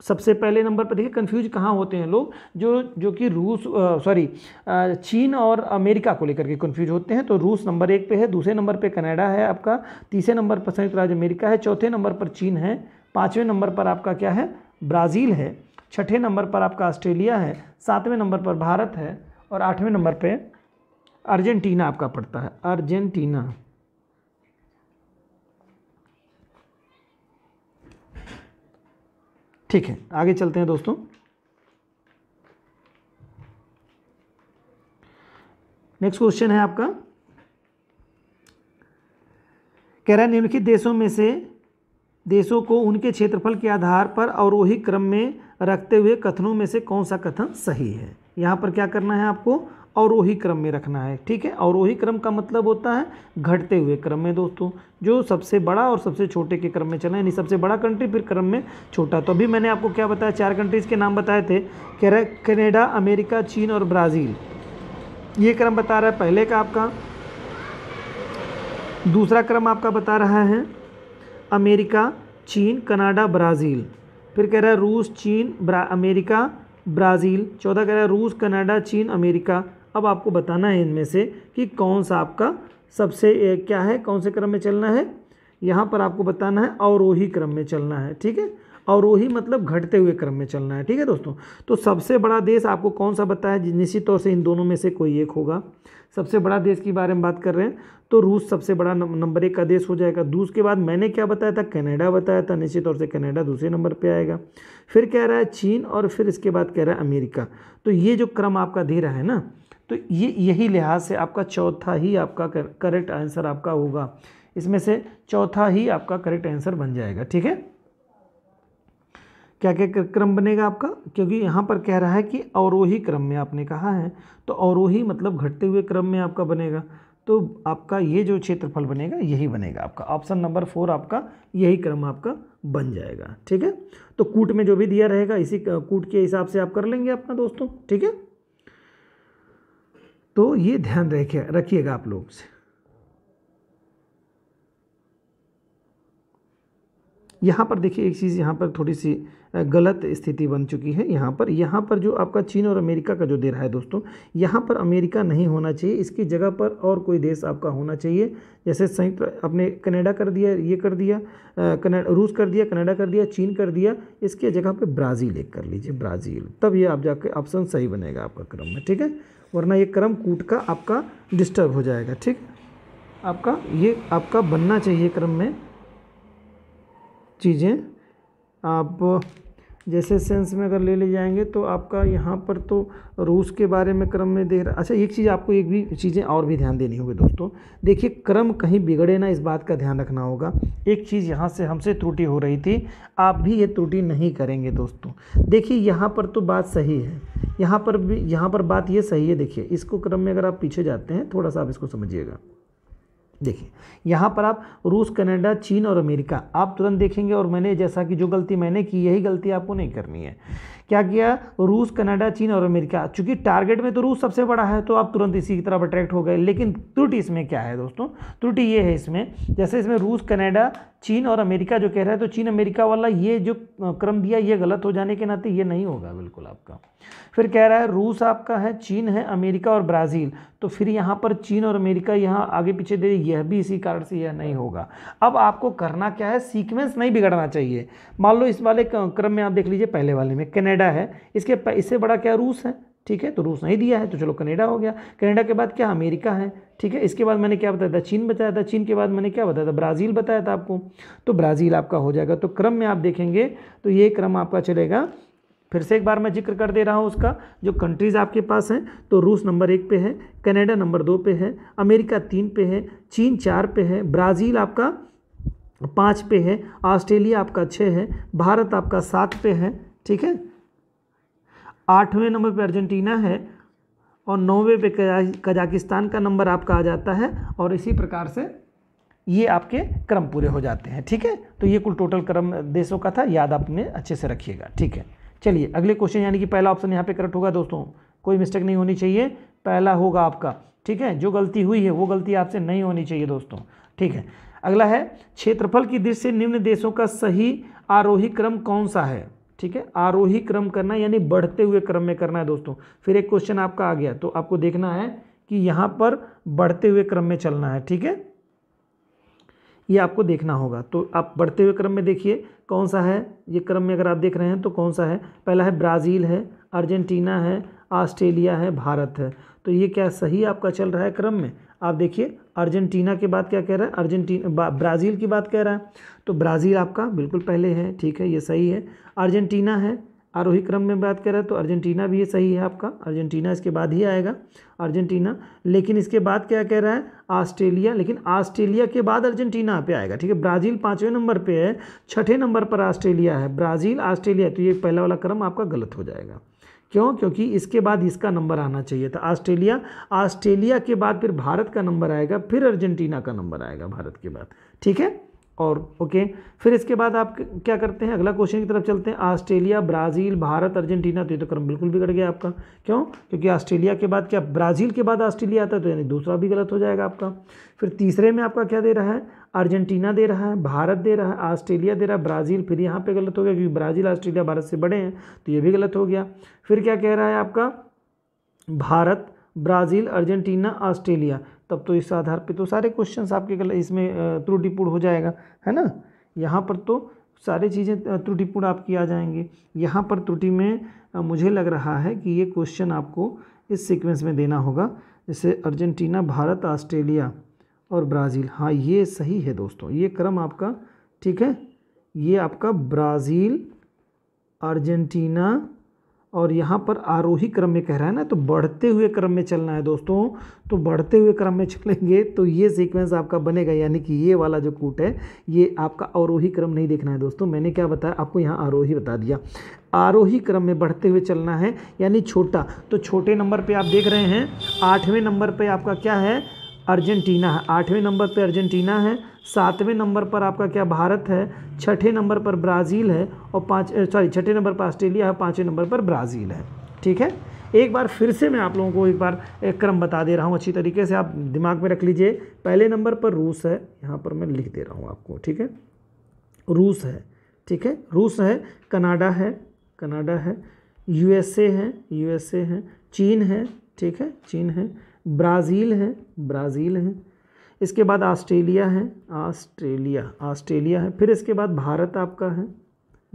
सबसे पहले नंबर पर देखिए कंफ्यूज कहाँ होते हैं लोग जो जो कि रूस सॉरी चीन और अमेरिका को लेकर के कंफ्यूज होते हैं तो रूस नंबर एक पे है दूसरे नंबर पे कनाडा है आपका तीसरे नंबर पर संयुक्त राज्य अमेरिका है चौथे नंबर पर चीन है पाँचवें नंबर पर आपका क्या है ब्राज़ील है छठे नंबर पर आपका ऑस्ट्रेलिया है सातवें नंबर पर भारत है और आठवें नंबर पर अर्जेंटीना आपका पड़ता है अर्जेंटीना ठीक है आगे चलते हैं दोस्तों नेक्स्ट क्वेश्चन है आपका कह रहा है निम्नलिखित देशों में से देशों को उनके क्षेत्रफल के आधार पर और वही क्रम में रखते हुए कथनों में से कौन सा कथन सही है यहां पर क्या करना है आपको और वही क्रम में रखना है ठीक है और वही क्रम का मतलब होता है घटते हुए क्रम में दोस्तों जो सबसे बड़ा और सबसे छोटे के क्रम में चले यानी सबसे बड़ा कंट्री फिर क्रम में छोटा तो अभी मैंने आपको क्या बताया चार कंट्रीज़ के नाम बताए थे कैनेडा अमेरिका चीन और ब्राज़ील ये क्रम बता रहा है पहले का आपका दूसरा क्रम आपका बता रहा है अमेरिका चीन कनाडा ब्राज़ील फिर कह रहा है रूस चीन ब्रा अमेरिका ब्राज़ील चौथा कह रहा है रूस कनाडा चीन अमेरिका अब आपको बताना है इनमें से कि कौन सा आपका सबसे क्या है कौन से क्रम में चलना है यहाँ पर आपको बताना है अवरोही क्रम में चलना है ठीक है अवरोही मतलब घटते हुए क्रम में चलना है ठीक है दोस्तों तो सबसे बड़ा देश आपको कौन सा बताया निश्चित तौर से इन दोनों में से कोई एक होगा सबसे बड़ा देश के बारे में बात कर रहे हैं तो रूस सबसे बड़ा नंबर एक का देश हो जाएगा दूस के बाद मैंने क्या बताया था कनाडा बताया था निश्चित तौर से कनाडा दूसरे नंबर पे आएगा फिर कह रहा है चीन और फिर इसके बाद कह रहा है अमेरिका तो ये जो क्रम आपका दे रहा है ना तो ये यही लिहाज से आपका चौथा ही आपका करेक्ट आंसर आपका होगा इसमें से चौथा ही आपका करेक्ट आंसर बन जाएगा ठीक है क्या क्या क्रम बनेगा आपका क्योंकि यहाँ पर कह रहा है कि अवरोही क्रम में आपने कहा है तो अवरोही मतलब घटते हुए क्रम में आपका बनेगा तो आपका ये जो क्षेत्रफल बनेगा यही बनेगा आपका ऑप्शन नंबर फोर आपका यही क्रम आपका बन जाएगा ठीक है तो कूट में जो भी दिया रहेगा इसी कूट के हिसाब से आप कर लेंगे अपना दोस्तों ठीक है तो ये ध्यान रखे रखिएगा आप लोग से यहाँ पर देखिए एक चीज़ यहाँ पर थोड़ी सी गलत स्थिति बन चुकी है यहाँ पर यहाँ पर जो आपका चीन और अमेरिका का जो दे रहा है दोस्तों यहाँ पर अमेरिका नहीं होना चाहिए इसकी जगह पर और कोई देश आपका होना चाहिए जैसे संयुक्त अपने कनाडा कर दिया ये कर दिया कनाडा रूस कर दिया कनाडा कर दिया चीन कर दिया इसके जगह पर ब्राज़ील एक कर लीजिए ब्राज़ील तब ये आप जाके ऑप्शन सही बनेगा आपका क्रम में ठीक है वरना ये क्रम कूट का आपका डिस्टर्ब हो जाएगा ठीक आपका ये आपका बनना चाहिए क्रम में चीज़ें आप जैसे सेंस में अगर ले ले जाएंगे तो आपका यहाँ पर तो रूस के बारे में क्रम में दे रहा अच्छा एक चीज़ आपको एक भी चीज़ें और भी ध्यान देनी होगी दोस्तों देखिए क्रम कहीं बिगड़े ना इस बात का ध्यान रखना होगा एक चीज़ यहाँ से हमसे त्रुटि हो रही थी आप भी ये त्रुटि नहीं करेंगे दोस्तों देखिए यहाँ पर तो बात सही है यहाँ पर भी यहाँ पर बात ये सही है देखिए इसको क्रम में अगर आप पीछे जाते हैं थोड़ा सा आप इसको समझिएगा देखिए यहाँ पर आप रूस कनाडा चीन और अमेरिका आप तुरंत देखेंगे और मैंने जैसा कि जो गलती मैंने की यही गलती आपको नहीं करनी है क्या किया रूस कनाडा चीन और अमेरिका चूंकि टारगेट में तो रूस सबसे बड़ा है तो आप तुरंत इसी की तरफ अट्रैक्ट हो गए लेकिन त्रुटि इसमें क्या है दोस्तों त्रुटि ये है इसमें जैसे इसमें रूस कनाडा चीन और अमेरिका जो कह रहा है तो चीन अमेरिका वाला ये जो क्रम दिया ये गलत हो जाने के नाते ये नहीं होगा बिल्कुल आपका फिर कह रहा है रूस आपका है चीन है अमेरिका और ब्राज़ील तो फिर यहाँ पर चीन और अमेरिका यहाँ आगे पीछे दे यह भी इसी कारण से यह नहीं होगा अब आपको करना क्या है सीक्वेंस नहीं बिगड़ना चाहिए मान लो इस वाले क्रम में आप देख लीजिए पहले वाले में कनेडा कनाडा है इसके इससे बड़ा क्या रूस है ठीक है तो रूस नहीं दिया है तो चलो कनाडा हो गया कनाडा के बाद क्या अमेरिका है ठीक है इसके बाद मैंने क्या बताया था चीन बताया था चीन के बाद मैंने क्या बताया था ब्राज़ील बताया था आपको तो ब्राज़ील आपका हो जाएगा तो क्रम में आप देखेंगे तो ये क्रम आपका चलेगा फिर से एक बार मैं जिक्र कर दे रहा हूँ उसका जो कंट्रीज़ आपके पास हैं तो रूस नंबर एक पे है कनाडा नंबर दो पे है अमेरिका तीन पे है चीन चार पे है ब्राज़ील आपका पाँच पे है ऑस्ट्रेलिया आपका छः है भारत आपका सात पे है ठीक है आठवें नंबर पे अर्जेंटीना है और नौवें पे कजाकिस्तान का नंबर आपका आ जाता है और इसी प्रकार से ये आपके क्रम पूरे हो जाते हैं ठीक है तो ये कुल टोटल क्रम देशों का था याद आपने अच्छे से रखिएगा ठीक है चलिए अगले क्वेश्चन यानी कि पहला ऑप्शन यहाँ पे करेक्ट होगा दोस्तों कोई मिस्टेक नहीं होनी चाहिए पहला होगा आपका ठीक है जो गलती हुई है वो गलती आपसे नहीं होनी चाहिए दोस्तों ठीक है अगला है क्षेत्रफल की दृष्टि से निम्न देशों का सही आरोही क्रम कौन सा है ठीक है आरोही क्रम करना है यानी बढ़ते हुए क्रम में करना है दोस्तों फिर एक क्वेश्चन आपका आ गया तो आपको देखना है कि यहाँ पर बढ़ते हुए क्रम में चलना है ठीक है ये आपको देखना होगा तो आप बढ़ते हुए क्रम में देखिए कौन सा है ये क्रम में अगर आप देख रहे हैं तो कौन सा है पहला है ब्राज़ील है अर्जेंटीना है ऑस्ट्रेलिया है भारत है तो ये क्या सही आपका चल रहा है क्रम में आप देखिए अर्जेंटीना के बाद क्या कह रहा है अर्जेंटीना ब्राज़ील की बात कह रहा है तो ब्राज़ील आपका बिल्कुल पहले है ठीक है ये सही है अर्जेंटीना है आरोही क्रम में बात करें तो अर्जेंटीना भी ये सही है आपका अर्जेंटीना इसके बाद ही आएगा अर्जेंटीना लेकिन इसके बाद क्या कह रहा है ऑस्ट्रेलिया लेकिन ऑस्ट्रेलिया के बाद अर्जेंटीना पे आएगा ठीक है ब्राज़ील पाँचवें नंबर पे है छठे नंबर पर ऑस्ट्रेलिया है ब्राज़ील ऑस्ट्रेलिया तो ये पहला वाला क्रम आपका गलत हो जाएगा क्यों क्योंकि इसके बाद इसका नंबर आना चाहिए था ऑस्ट्रेलिया ऑस्ट्रेलिया के बाद फिर भारत का नंबर आएगा फिर अर्जेंटीना का नंबर आएगा भारत के बाद ठीक है और ओके फिर इसके बाद आप क्या करते हैं अगला क्वेश्चन की तरफ चलते हैं ऑस्ट्रेलिया ब्राज़ील भारत अर्जेंटीना तो ये तो क्रम बिल्कुल बिगड़ गया आपका क्यों क्योंकि ऑस्ट्रेलिया के बाद क्या ब्राज़ील के बाद ऑस्ट्रेलिया आता है तो यानी दूसरा भी गलत हो जाएगा आपका फिर तीसरे में आपका क्या दे रहा है अर्जेंटीना दे रहा है भारत दे रहा है ऑस्ट्रेलिया दे रहा है ब्राज़ील फिर यहाँ पर गलत हो गया क्योंकि ब्राज़ील ऑस्ट्रेलिया भारत से बड़े हैं तो ये भी गलत हो गया फिर क्या कह रहा है आपका भारत ब्राज़ील अर्जेंटीना ऑस्ट्रेलिया तब तो इस आधार पे तो सारे क्वेश्चन आपके गलत इसमें त्रुटिपूर्ण हो जाएगा है ना यहाँ पर तो सारे चीज़ें त्रुटिपूर्ण आपकी आ जाएंगी यहाँ पर त्रुटि में मुझे लग रहा है कि ये क्वेश्चन आपको इस सीक्वेंस में देना होगा जैसे अर्जेंटीना भारत ऑस्ट्रेलिया और ब्राज़ील हाँ ये सही है दोस्तों ये क्रम आपका ठीक है ये आपका ब्राज़ील अर्जेंटीना और यहाँ पर आरोही क्रम में कह रहा है ना तो बढ़ते हुए क्रम में चलना है दोस्तों तो बढ़ते हुए क्रम में चलेंगे तो ये सीक्वेंस आपका बनेगा यानी कि ये वाला जो कूट है ये आपका आरोही क्रम नहीं देखना है दोस्तों मैंने क्या बताया आपको यहाँ आरोही बता दिया आरोही क्रम में बढ़ते हुए चलना है यानी छोटा तो छोटे नंबर पर आप देख रहे हैं आठवें नंबर पर आपका क्या है अर्जेंटीना है आठवें नंबर पे अर्जेंटीना है सातवें नंबर पर आपका क्या भारत है छठे नंबर पर ब्राज़ील है और पाँच सॉरी छठे नंबर पर ऑस्ट्रेलिया है पाँचवें नंबर पर ब्राज़ील है ठीक है एक बार फिर से मैं आप लोगों को एक बार एक क्रम बता दे रहा हूँ अच्छी तरीके से आप दिमाग में रख लीजिए पहले नंबर पर रूस है यहाँ पर मैं लिख दे रहा हूँ आपको ठीक है रूस है ठीक है रूस है कनाडा है कनाडा है यूएसए है यूएसए है चीन है ठीक है चीन है ब्राज़ील है ब्राज़ील है इसके बाद ऑस्ट्रेलिया है ऑस्ट्रेलिया ऑस्ट्रेलिया है फिर इसके बाद भारत आपका है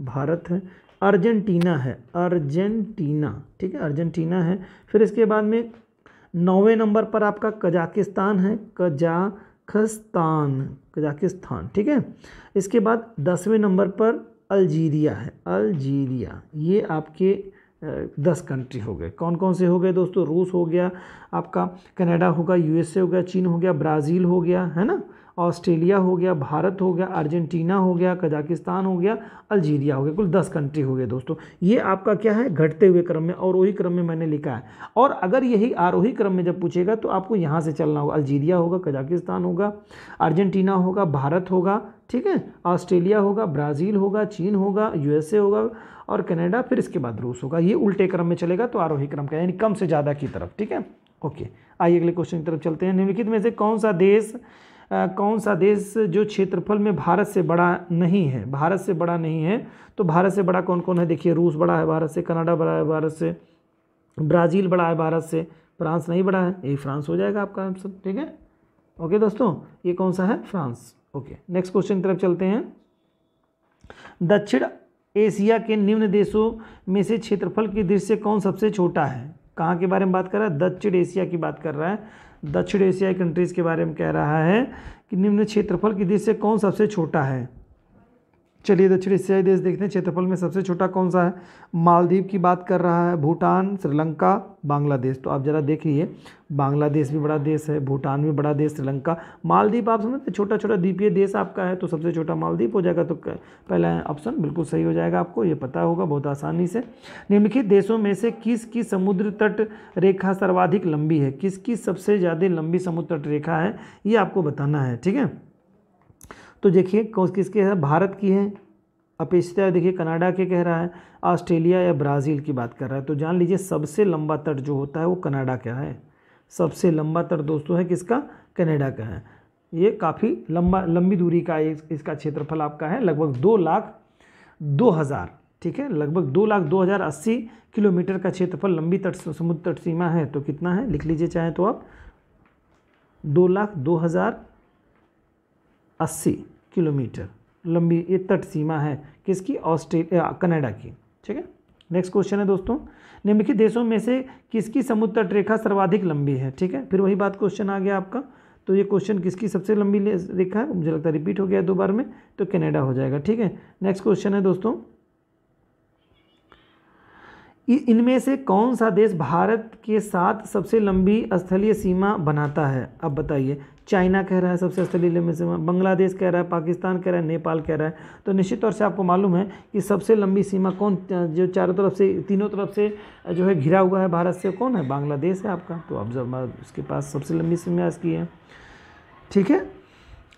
भारत है अर्जेंटीना है अर्जेंटीना ठीक है अर्जेंटीना है फिर इसके बाद में नौवे नंबर पर आपका कजाकिस्तान है कजाखस्तान कजाकिस्तान ठीक है इसके बाद दसवें नंबर पर अल्जीरिया है अल्जीरिया ये आपके दस कंट्री हो गए कौन कौन से हो गए दोस्तों रूस हो गया आपका कनाडा होगा यूएसए हो गया चीन हो गया ब्राज़ील हो गया है ना ऑस्ट्रेलिया हो गया भारत हो गया अर्जेंटीना हो गया कजाकिस्तान हो गया अल्जीरिया हो गया कुल दस कंट्री हो गए दोस्तों ये आपका क्या है घटते हुए क्रम में अवरोही क्रम में मैंने लिखा है और अगर यही आरोही क्रम में जब पूछेगा तो आपको यहाँ से चलना होगा अल्जीरिया होगा कजाकिस्तान होगा अर्जेंटीना होगा भारत होगा ठीक है ऑस्ट्रेलिया होगा ब्राज़ील होगा चीन होगा यूएसए होगा और कनाडा फिर इसके बाद रूस होगा ये उल्टे क्रम में चलेगा तो आरोही क्रम का यानी कम से ज़्यादा की तरफ ठीक है ओके आइए अगले क्वेश्चन की तरफ चलते हैं निम्नलिखित में से कौन सा देश आ, कौन सा देश जो क्षेत्रफल में भारत से बड़ा नहीं है भारत से बड़ा नहीं है तो भारत से बड़ा कौन कौन है देखिए रूस बड़ा है भारत से कनाडा बड़ा है भारत से ब्राज़ील बड़ा है भारत से फ्रांस नहीं बड़ा है ये फ्रांस हो जाएगा आपका आंसर ठीक है ओके दोस्तों ये कौन सा है फ्रांस ओके नेक्स्ट क्वेश्चन की तरफ चलते हैं दक्षिण एशिया के निम्न देशों में से क्षेत्रफल की दृष्टि से कौन सबसे छोटा है कहाँ के बारे में बात कर रहा है दक्षिण एशिया की बात कर रहा है दक्षिण एशियाई कंट्रीज़ के बारे में कह रहा है कि निम्न क्षेत्रफल की दृष्टि से कौन सबसे छोटा है चलिए दक्षिण तो एशियाई देश देखते हैं क्षेत्रफल में सबसे छोटा कौन सा है मालदीव की बात कर रहा है भूटान श्रीलंका बांग्लादेश तो आप ज़रा देखिए बांग्लादेश भी बड़ा देश है भूटान भी बड़ा देश श्रीलंका मालदीप आप समझते छोटा छोटा द्वीपीय देश आपका है तो सबसे छोटा मालदीप हो जाएगा तो पहला ऑप्शन बिल्कुल सही हो जाएगा आपको ये पता होगा बहुत आसानी से निम्नलिखित देशों में से किस की समुद्र तट रेखा सर्वाधिक लंबी है किसकी सबसे ज़्यादा लंबी समुद्र तट रेखा है ये आपको बताना है ठीक है तो देखिए कौन किसके है भारत की है अपेक्षता देखिए कनाडा के कह रहा है ऑस्ट्रेलिया या ब्राज़ील की बात कर रहा है तो जान लीजिए सबसे लंबा तट जो होता है वो कनाडा का है सबसे लंबा तट दोस्तों है किसका कनाडा का है ये काफ़ी लंबा लंबी दूरी का इस, इसका क्षेत्रफल आपका है लगभग दो लाख दो हज़ार ठीक है लगभग दो लाख दो हज़ार अस्सी किलोमीटर का क्षेत्रफल लंबी तट समुद्र तट सीमा है तो कितना है लिख लीजिए चाहे तो आप दो लाख दो हज़ार अस्सी किलोमीटर लंबी ये तट सीमा है किसकी ऑस्ट्रेलिया कनाडा की ठीक है नेक्स्ट क्वेश्चन है दोस्तों निम्नलिखित देशों में से किसकी समुद्र तट रेखा सर्वाधिक लंबी है ठीक है फिर वही बात क्वेश्चन आ गया आपका तो ये क्वेश्चन किसकी सबसे लंबी रेखा है मुझे लगता है रिपीट हो गया दो बार में तो कनाडा हो जाएगा ठीक है नेक्स्ट क्वेश्चन है दोस्तों इनमें से कौन सा देश भारत के साथ सबसे लंबी स्थलीय सीमा बनाता है अब बताइए चाइना कह रहा है सबसे स्थलीय लंबी सीमा बांग्लादेश कह रहा है पाकिस्तान कह रहा है नेपाल कह रहा है तो निश्चित तौर से आपको मालूम है कि सबसे लंबी सीमा कौन जो चारों तरफ से तीनों तरफ से जो है घिरा हुआ है भारत से कौन है बांग्लादेश है आपका तो अब जब उसके पास सबसे लंबी सीमा इसकी है ठीक है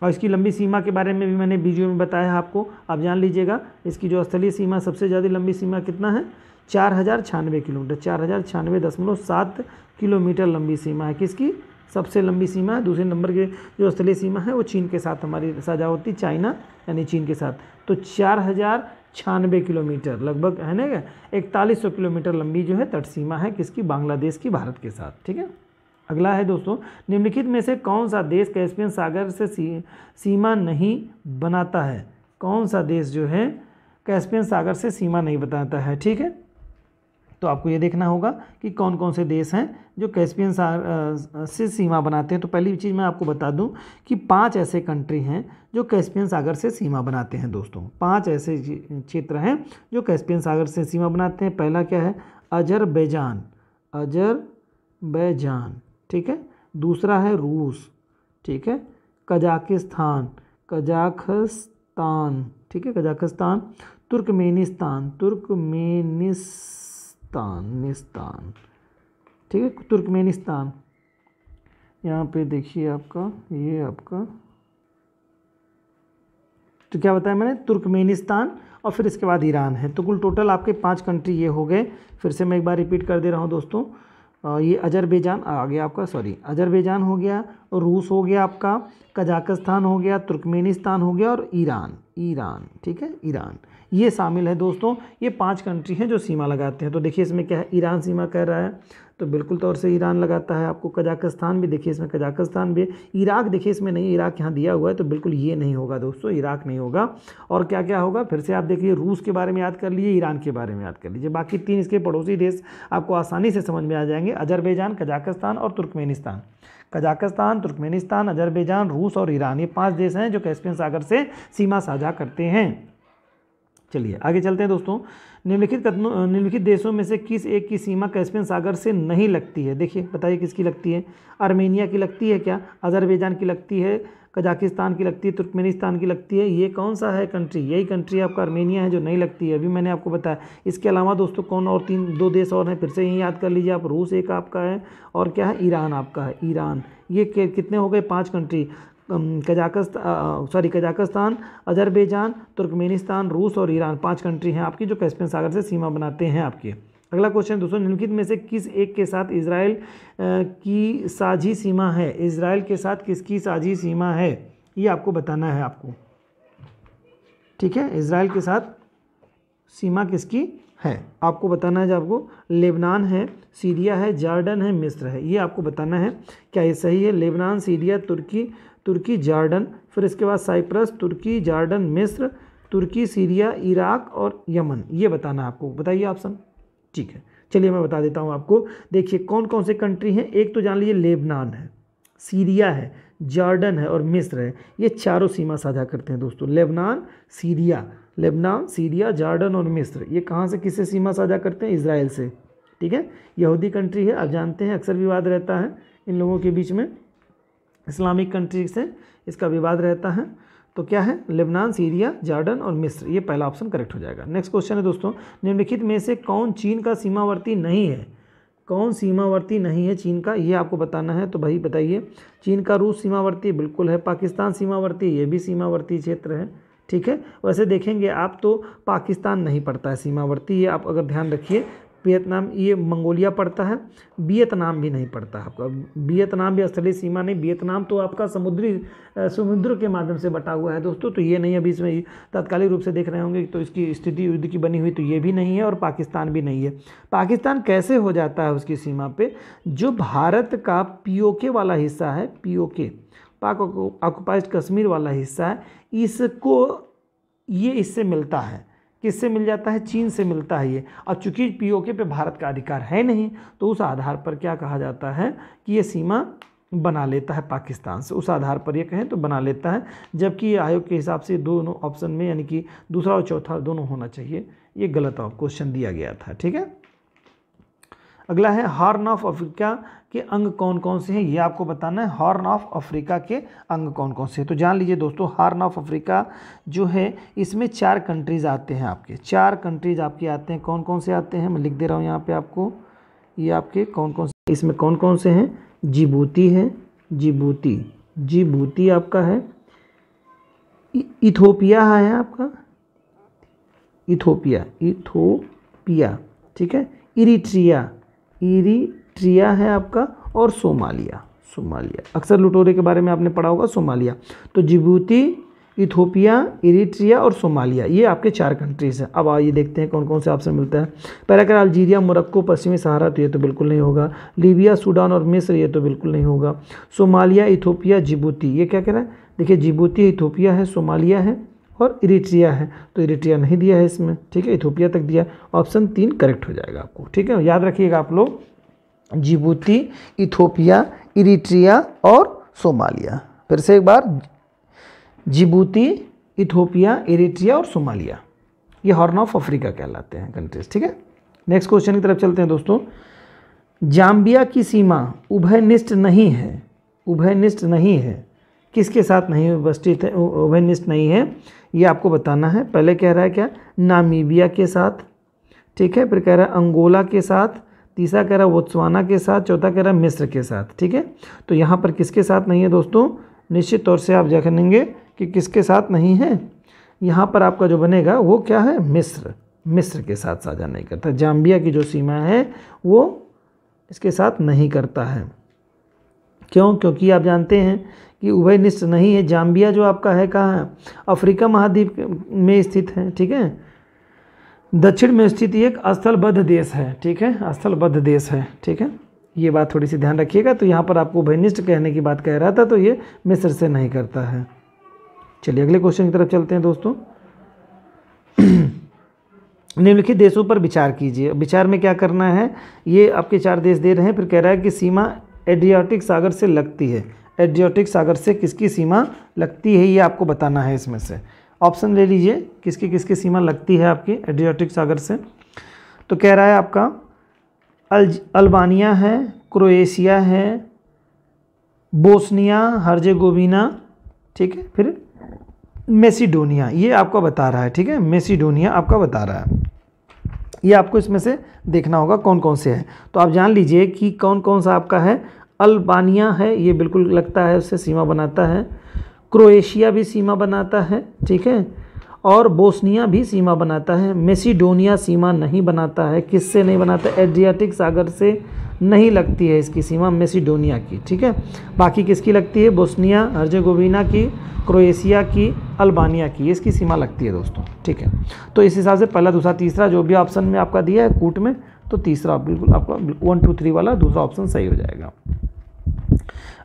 और इसकी लंबी सीमा के बारे में भी मैंने वीडियो में बताया आपको आप जान लीजिएगा इसकी जो स्थलीय सीमा सबसे ज़्यादा लंबी सीमा कितना है चार हज़ार छियानवे किलोमीटर चार हज़ार छियानवे दशमलव सात किलोमीटर लंबी सीमा है किसकी सबसे लंबी सीमा है दूसरे नंबर के जो स्थलीय सीमा है वो चीन के साथ हमारी साझा होती चाइना यानी चीन के साथ तो चार हज़ार छियानवे किलोमीटर लगभग है ना इकतालीस सौ किलोमीटर लंबी जो है तट सीमा है किसकी बांग्लादेश की भारत के साथ ठीक है अगला है दोस्तों निम्नलिखित में से कौन सा देश कैस्पियन सागर से सी, सीमा नहीं बनाता है कौन सा देश जो है कैस्पियन सागर से सीमा नहीं बताता है ठीक है तो आपको ये देखना होगा कि कौन कौन से देश हैं जो कैस्पियन सागर से सीमा बनाते हैं तो पहली चीज़ मैं आपको बता दूं कि पांच ऐसे कंट्री हैं जो कैस्पियन सागर से सीमा बनाते हैं दोस्तों पांच ऐसे क्षेत्र हैं जो कैस्पियन सागर से सीमा बनाते हैं पहला क्या है अजरबैजान अजरबैजान ठीक है दूसरा है रूस ठीक है कजाकिस्तान कजाखस्तान ठीक है कजाकिस्तान तुर्कमेनिस्तान तुर्कमेनिस तान निस्तान ठीक है तुर्कमेनिस्तान यहाँ पे देखिए आपका ये आपका तो क्या बताया मैंने तुर्कमेनिस्तान और फिर इसके बाद ईरान है तो कुल टोटल आपके पांच कंट्री ये हो गए फिर से मैं एक बार रिपीट कर दे रहा हूँ दोस्तों ये अजरबैजान आ गया आपका सॉरी अजरबैजान हो गया और रूस हो गया आपका कजाकिस्तान हो गया तुर्कमेनिस्तान हो गया और ईरान ईरान ठीक है ईरान ये शामिल है दोस्तों ये पांच कंट्री हैं जो सीमा लगाते हैं तो देखिए इसमें क्या है ईरान सीमा कर रहा है तो बिल्कुल तौर से ईरान लगाता है आपको कजाकिस्तान भी देखिए इसमें कजाकिस्तान भी इराक देखिए इसमें नहीं इराक यहाँ दिया हुआ है तो बिल्कुल ये नहीं होगा दोस्तों इराक नहीं होगा और क्या क्या होगा फिर से आप देखिए रूस के बारे में याद कर लीजिए ईरान के बारे में याद कर लीजिए बाकी तीन इसके पड़ोसी देश आपको आसानी से समझ में आ जाएंगे अजरबैजान कजाकिस्तान और तुर्कमेनिस्तान कजाकिस्तान तुर्कमेनिस्तान अजरबैजान रूस और ईरान ये पांच देश हैं जो कैस्पियन सागर से सीमा साझा करते हैं चलिए आगे चलते हैं दोस्तों निम्नलिखित कथनों निम्नलिखित देशों में से किस एक की सीमा कैस्पियन सागर से नहीं लगती है देखिए बताइए किसकी लगती है आर्मेनिया की लगती है क्या अजरबैजान की लगती है कजाकिस्तान की लगती है तुर्कमेनिस्तान की लगती है ये कौन सा है कंट्री यही कंट्री आपका आर्मेनिया है जो नहीं लगती है अभी मैंने आपको बताया इसके अलावा दोस्तों कौन और तीन दो देश और हैं फिर से यही याद कर लीजिए आप रूस एक आपका है और क्या है ईरान आपका है ईरान ये कितने हो गए पाँच country Kazakhstan sorry Kazakhstan Azerbaijan Turkmenistan रूस और ईरान पाँच कंट्री हैं आपकी जो कैस्पियन सागर से सीमा बनाते हैं आपके अगला क्वेश्चन दोस्तों निम्नलिखित में से किस एक के साथ इसराइल की साझी सीमा है इसराइल के साथ किसकी साझी सीमा है ये आपको बताना है आपको ठीक है इसराइल के साथ सीमा किसकी है आपको बताना है जब आपको लेबनान है सीरिया है जॉर्डन है मिस्र है ये आपको बताना है क्या ये सही है लेबनान सीरिया तुर्की तुर्की जार्डन फिर इसके बाद साइप्रस तुर्की जार्डन मिस्र तुर्की सीरिया इराक और यमन ये बताना आपको बताइए ऑप्शन ठीक है चलिए मैं बता देता हूँ आपको देखिए कौन कौन से कंट्री हैं एक तो जान लीजिए लेबनान है सीरिया है जॉर्डन है और मिस्र है ये चारों सीमा साझा करते हैं दोस्तों Lebanon Syria Lebanon Syria Jordan और मिस्र ये कहाँ से किससे सीमा साझा करते हैं इसराइल से ठीक है यहूदी कंट्री है आप जानते हैं अक्सर विवाद रहता है इन लोगों के बीच में इस्लामिक कंट्री से इसका विवाद रहता है तो क्या है लेबनान सीरिया जार्डन और मिस्र ये पहला ऑप्शन करेक्ट हो जाएगा नेक्स्ट क्वेश्चन है दोस्तों निम्नलिखित में से कौन चीन का सीमावर्ती नहीं है कौन सीमावर्ती नहीं है चीन का ये आपको बताना है तो भाई बताइए चीन का रूस सीमावर्ती बिल्कुल है पाकिस्तान सीमावर्ती ये भी सीमावर्ती क्षेत्र है ठीक है वैसे देखेंगे आप तो पाकिस्तान नहीं पड़ता है सीमावर्ती ये आप अगर ध्यान रखिए वियतनाम ये मंगोलिया पड़ता है वियतनाम भी नहीं पड़ता आपका वियतनाम भी स्थलीय सीमा नहीं वियतनाम तो आपका समुद्री समुद्र के माध्यम से बटा हुआ है दोस्तों तो ये नहीं अभी इसमें तात्कालिक रूप से देख रहे होंगे तो इसकी स्थिति युद्ध की बनी हुई तो ये भी नहीं है और पाकिस्तान भी नहीं है पाकिस्तान कैसे हो जाता है उसकी सीमा पर जो भारत का पी वाला हिस्सा है के पाक ऑक्युपाइड कश्मीर वाला हिस्सा है इसको ये इससे मिलता है किससे मिल जाता है चीन से मिलता है ये अब चूंकि पीओके पे भारत का अधिकार है नहीं तो उस आधार पर क्या कहा जाता है कि ये सीमा बना लेता है पाकिस्तान से उस आधार पर ये कहें तो बना लेता है जबकि आयोग के हिसाब से दोनों ऑप्शन में यानी कि दूसरा और चौथा दोनों होना चाहिए ये गलत क्वेश्चन दिया गया था ठीक है अगला है हॉर्न ऑफ अफ्रीका के अंग कौन कौन से हैं ये आपको बताना है हॉर्न ऑफ अफ्रीका के अंग कौन कौन से हैं तो जान लीजिए दोस्तों हॉर्न ऑफ अफ्रीका जो है इसमें चार कंट्रीज़ आते हैं आपके चार कंट्रीज़ आपके आते हैं कौन कौन से आते हैं मैं लिख दे रहा हूँ यहाँ पर आपको ये आपके कौन कौन से इसमें कौन कौन से हैं जिबूती है जिबूती जिबूती आपका है इथोपिया है आपका इथोपिया इथोपिया ठीक है इरिट्रिया इरीट्रिया है आपका और सोमालिया सोमालिया अक्सर लुटोरे के बारे में आपने पढ़ा होगा सोमालिया तो जिबूती इथोपिया इरिट्रिया और सोमालिया ये आपके चार कंट्रीज़ हैं अब आइए देखते हैं कौन कौन से आपसे मिलता है कर अल्जीरिया मोरक्को पश्चिमी सहारा तो ये तो बिल्कुल नहीं होगा लीबिया सूडान और मिस्र ये तो बिल्कुल नहीं होगा सोमालिया इथोपिया जिबूती ये क्या कह रहा है देखिए जिबूती इथोपिया है सोमालिया है और इरिट्रिया है तो इरिट्रिया नहीं दिया है इसमें ठीक है इथोपिया तक दिया ऑप्शन तीन करेक्ट हो जाएगा आपको ठीक है याद रखिएगा आप लोग जिबूती इथोपिया इरिट्रिया और सोमालिया फिर से एक बार जिबूती इथोपिया इरिट्रिया और सोमालिया ये हॉर्न ऑफ अफ्रीका कहलाते हैं कंट्रीज ठीक है नेक्स्ट क्वेश्चन की तरफ चलते हैं दोस्तों जाम्बिया की सीमा उभयनिष्ठ नहीं है उभयनिष्ठ नहीं है किसके साथ नहीं उपस्थित है ओवेनिस्ट नहीं है ये आपको बताना है पहले कह रहा है क्या नामीबिया के साथ ठीक है फिर कह रहा है अंगोला के साथ तीसरा कह रहा है वोत्सवाना के साथ चौथा कह रहा है मिस्र के साथ ठीक है तो यहाँ पर किसके साथ नहीं है दोस्तों निश्चित तौर से आप जानेंगे कि किसके साथ नहीं है यहाँ पर आपका जो बनेगा वो क्या है मिस्र मिस्र के साथ साझा नहीं करता जाम्बिया की जो सीमा है वो इसके साथ नहीं करता है क्यों क्योंकि आप जानते हैं कि उभय निष्ठ नहीं है जाम्बिया जो आपका है कहाँ है अफ्रीका महाद्वीप में स्थित है ठीक है दक्षिण में स्थित एक स्थलबद्ध देश है ठीक है स्थलबद्ध देश है ठीक है ये बात थोड़ी सी ध्यान रखिएगा तो यहाँ पर आपको उभयनिष्ठ कहने की बात कह रहा था तो ये मिस्र से नहीं करता है चलिए अगले क्वेश्चन की तरफ चलते हैं दोस्तों <clears throat> निम्नलिखित देशों पर विचार कीजिए विचार में क्या करना है ये आपके चार देश दे रहे हैं फिर कह रहा है कि सीमा एड्रियाटिक सागर से लगती है एडजियोटिक सागर से किसकी सीमा लगती है ये आपको बताना है इसमें से ऑप्शन ले लीजिए किसकी किसकी सीमा लगती है आपकी एडजियोटिक सागर से तो कह रहा है आपका अल्बानिया है क्रोएशिया है बोस्निया हर्जेगोविना ठीक है फिर मेसिडोनिया ये आपका बता रहा है ठीक है मेसिडोनिया आपका बता रहा है ये आपको इसमें से देखना होगा कौन कौन से है तो आप जान लीजिए कि कौन कौन सा आपका है अल्बानिया है ये बिल्कुल लगता है उससे सीमा बनाता है क्रोएशिया भी सीमा बनाता है ठीक है और बोस्निया भी सीमा बनाता है मेसिडोनिया सीमा नहीं बनाता है किससे नहीं बनाता एडियाटिक सागर से नहीं लगती है इसकी सीमा मेसिडोनिया की ठीक है बाकी किसकी लगती है बोस्निया हर्जेगोविना की क्रोएशिया की अल्बानिया की इसकी सीमा लगती है दोस्तों ठीक है तो इस हिसाब से पहला दूसरा तीसरा जो भी ऑप्शन में आपका दिया है कूट में तो तीसरा बिल्कुल आपका वन टू थ्री वाला दूसरा ऑप्शन सही हो जाएगा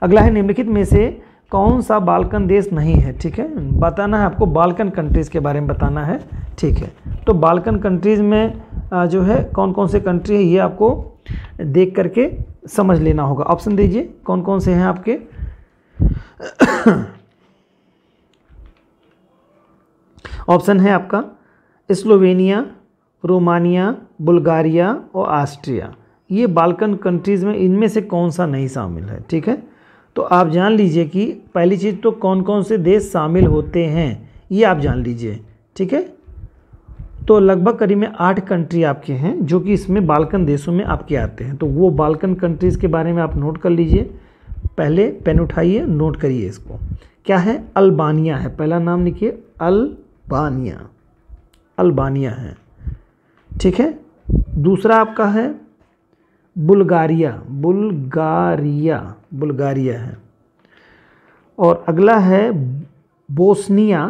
अगला है निम्नलिखित में से कौन सा बालकन देश नहीं है ठीक है बताना है आपको बालकन कंट्रीज़ के बारे में बताना है ठीक है तो बालकन कंट्रीज़ में जो है कौन कौन से कंट्री है ये आपको देख करके समझ लेना होगा ऑप्शन दीजिए कौन कौन से हैं आपके ऑप्शन है आपका स्लोवेनिया रोमानिया बुल्गारिया और ऑस्ट्रिया ये बालकन कंट्रीज़ में इनमें से कौन सा नहीं शामिल है ठीक है तो आप जान लीजिए कि पहली चीज़ तो कौन कौन से देश शामिल होते हैं ये आप जान लीजिए ठीक है तो लगभग करीब में आठ कंट्री आपके हैं जो कि इसमें बालकन देशों में आपके आते हैं तो वो बालकन कंट्रीज़ के बारे में आप नोट कर लीजिए पहले पेन उठाइए नोट करिए इसको क्या है अल्बानिया है पहला नाम लिखिए अल्बानिया अल्बानिया है ठीक है दूसरा आपका है बुल्गारिया बुल्गारिया बुल्गारिया है और अगला है Bosnia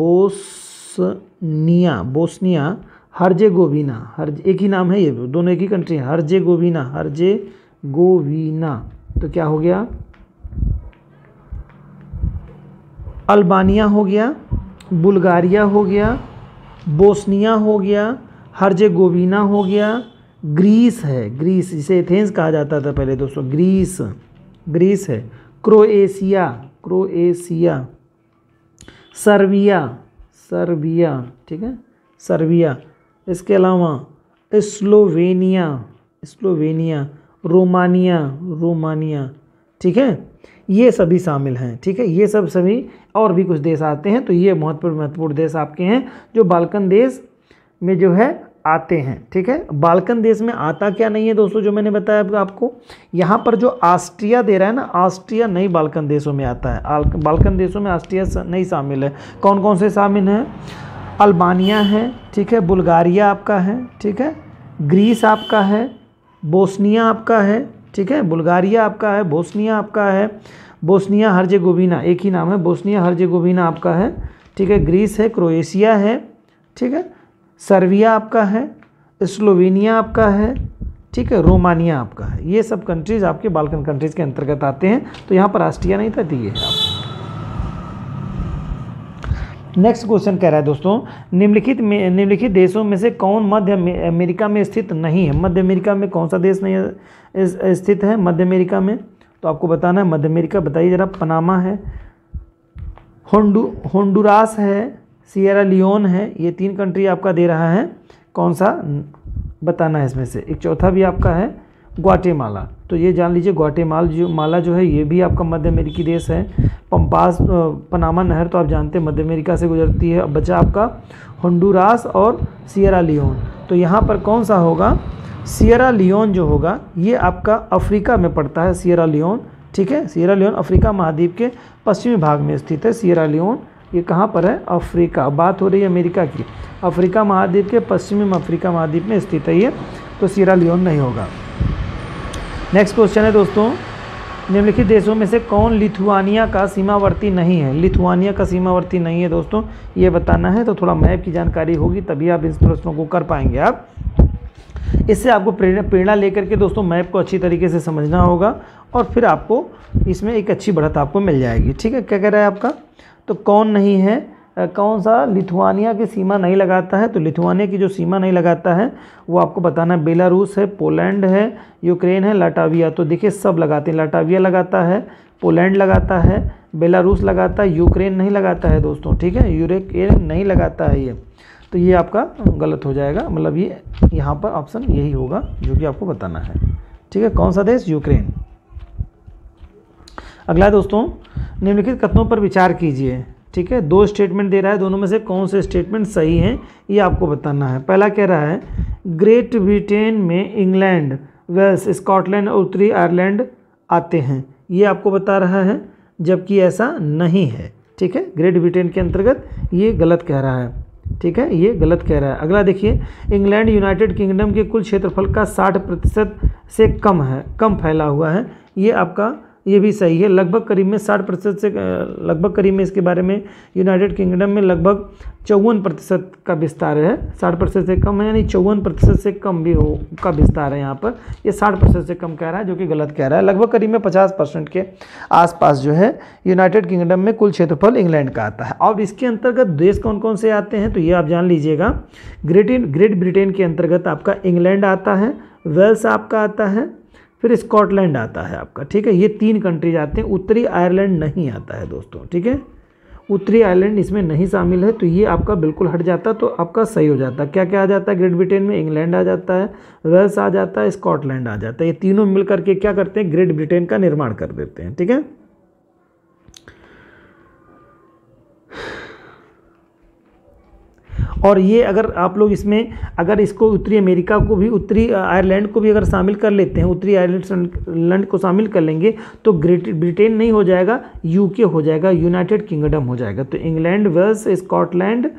Bosnia Bosnia Herzegovina हर एक ही नाम है ये दोनों एक ही कंट्री है हरजे गोवीना हरजे गोवीना तो क्या हो गया अल्बानिया हो गया बुल्गारिया हो गया बोस्निया हो गया हरजे गोवीना हो गया ग्रीस है ग्रीस जिसे एथेंस कहा जाता था पहले दोस्तों ग्रीस ग्रीस है क्रोएशिया क्रोएशिया सर्बिया सर्बिया ठीक है सर्बिया इसके अलावा स्लोवेनिया स्लोवेनिया रोमानिया रोमानिया ठीक है ये सभी शामिल हैं ठीक है ये सब सभी और भी कुछ देश आते हैं तो ये महत्वपूर्ण महत्वपूर्ण देश आपके हैं जो बालकन देश में जो है आते हैं ठीक है बाल्कन देश में आता क्या नहीं है दोस्तों जो मैंने बताया आपको यहाँ पर जो आस्ट्रिया दे रहा है ना आस्ट्रिया नई बाल्कन देशों में आता है बाल्कन देशों में आस्ट्रिया नहीं शामिल है कौन कौन से शामिल हैं अल्बानिया है ठीक है बुल्गारिया आपका है ठीक है ग्रीस आपका है बोस्निया आपका है ठीक है बुल्गारिया आपका है बोस्निया आपका है बोस्निया हर्जेगोविना एक ही नाम है बोस्निया हर्जेगोविना आपका है ठीक है ग्रीस है क्रोएशिया है ठीक है सर्बिया आपका है स्लोवेनिया आपका है ठीक है रोमानिया आपका है ये सब कंट्रीज आपके बाल्कन कंट्रीज के अंतर्गत आते हैं तो यहाँ पर राष्ट्रीय नहीं था दिए तो है आप नेक्स्ट क्वेश्चन कह रहा है दोस्तों निम्नलिखित में निम्नलिखित देशों में से कौन मध्य अमेरिका में स्थित नहीं है मध्य अमेरिका में कौन सा देश नहीं स्थित है मध्य अमेरिका में तो आपको बताना है मध्य अमेरिका बताइए ज़रा पनामा है होंडू होंडुरास है सियरा लियोन है ये तीन कंट्री आपका दे रहा है कौन सा बताना है इसमें से एक चौथा भी आपका है ग्वाटेमाला तो ये जान लीजिए ग्वाटेमाल जो माला जो है ये भी आपका मध्य अमेरिकी देश है पम्पास पनामा नहर तो आप जानते हैं मध्य अमेरिका से गुजरती है अब बचा आपका हंडूरास और सियरा लियोन तो यहाँ पर कौन सा होगा सियरा लियोन जो होगा ये आपका अफ्रीका में पड़ता है सियरा लियोन ठीक है सियरा लियोन अफ्रीका महाद्वीप के पश्चिमी भाग में स्थित है सियरा लियोन ये कहाँ पर है अफ्रीका बात हो रही है अमेरिका की अफ्रीका महाद्वीप के पश्चिमी अफ्रीका महाद्वीप में स्थित है ये तो सीरा लियोन नहीं होगा नेक्स्ट क्वेश्चन है दोस्तों निम्नलिखित देशों में से कौन लिथुआनिया का सीमावर्ती नहीं है लिथुआनिया का सीमावर्ती नहीं है दोस्तों ये बताना है तो थोड़ा मैप की जानकारी होगी तभी आप इन प्रश्नों को कर पाएंगे आप इससे आपको प्रेरणा लेकर के दोस्तों मैप को अच्छी तरीके से समझना होगा और फिर आपको इसमें एक अच्छी बढ़त आपको मिल जाएगी ठीक है क्या कह रहा है आपका तो कौन नहीं है कौन सा लिथुआनिया की सीमा नहीं लगाता है तो लिथुआनिया की जो सीमा नहीं लगाता है वो आपको बताना है बेलारूस है पोलैंड है यूक्रेन है लाटाविया तो देखिए सब लगाते हैं लाटाविया लगाता है पोलैंड लगाता है बेलारूस लगाता है यूक्रेन नहीं लगाता है दोस्तों ठीक है यूरेन नहीं लगाता है ये तो ये आपका गलत हो जाएगा मतलब ये यहाँ पर ऑप्शन यही होगा जो कि आपको बताना है ठीक है कौन सा देश यूक्रेन अगला दोस्तों निम्नलिखित कथनों पर विचार कीजिए ठीक है दो स्टेटमेंट दे रहा है दोनों में से कौन से स्टेटमेंट सही हैं ये आपको बताना है पहला कह रहा है ग्रेट ब्रिटेन में इंग्लैंड वेल्स स्कॉटलैंड और उत्तरी आयरलैंड आते हैं ये आपको बता रहा है जबकि ऐसा नहीं है ठीक है ग्रेट ब्रिटेन के अंतर्गत ये गलत कह रहा है ठीक है ये गलत कह रहा है अगला देखिए इंग्लैंड यूनाइटेड किंगडम के कुल क्षेत्रफल का 60 प्रतिशत से कम है कम फैला हुआ है ये आपका ये भी सही है लगभग करीब में साठ प्रतिशत से लगभग करीब में इसके बारे में यूनाइटेड किंगडम में लगभग चौवन प्रतिशत का विस्तार है साठ प्रतिशत से कम है यानी चौवन प्रतिशत से कम भी हो का विस्तार है यहाँ पर ये साठ प्रतिशत से कम कह रहा है जो कि गलत कह रहा है लगभग करीब में पचास परसेंट के आसपास जो है यूनाइटेड किंगडम में कुल क्षेत्रफल इंग्लैंड का आता है और इसके अंतर्गत देश कौन कौन से आते हैं तो ये आप जान लीजिएगा ग्रेट ग्रेट ब्रिटेन के अंतर्गत आपका इंग्लैंड आता है वेल्स आपका आता है फिर स्कॉटलैंड आता है आपका ठीक है ये तीन कंट्रीज आते हैं उत्तरी आयरलैंड नहीं आता है दोस्तों ठीक है उत्तरी आयरलैंड इसमें नहीं शामिल है तो ये आपका बिल्कुल हट जाता तो आपका सही हो जाता क्या क्या आ जाता है ग्रेट ब्रिटेन में इंग्लैंड आ जाता है वेल्स आ जाता है स्कॉटलैंड आ जाता है ये तीनों मिल करके क्या करते हैं ग्रेट ब्रिटेन का निर्माण कर देते हैं ठीक है और ये अगर आप लोग इसमें अगर इसको उत्तरी अमेरिका को भी उत्तरी आयरलैंड को भी अगर शामिल कर लेते हैं उत्तरी आयरलैंड को शामिल कर लेंगे तो ग्रेट ब्रिटेन नहीं हो जाएगा यूके हो जाएगा यूनाइटेड किंगडम हो जाएगा तो इंग्लैंड वेल्स स्कॉटलैंड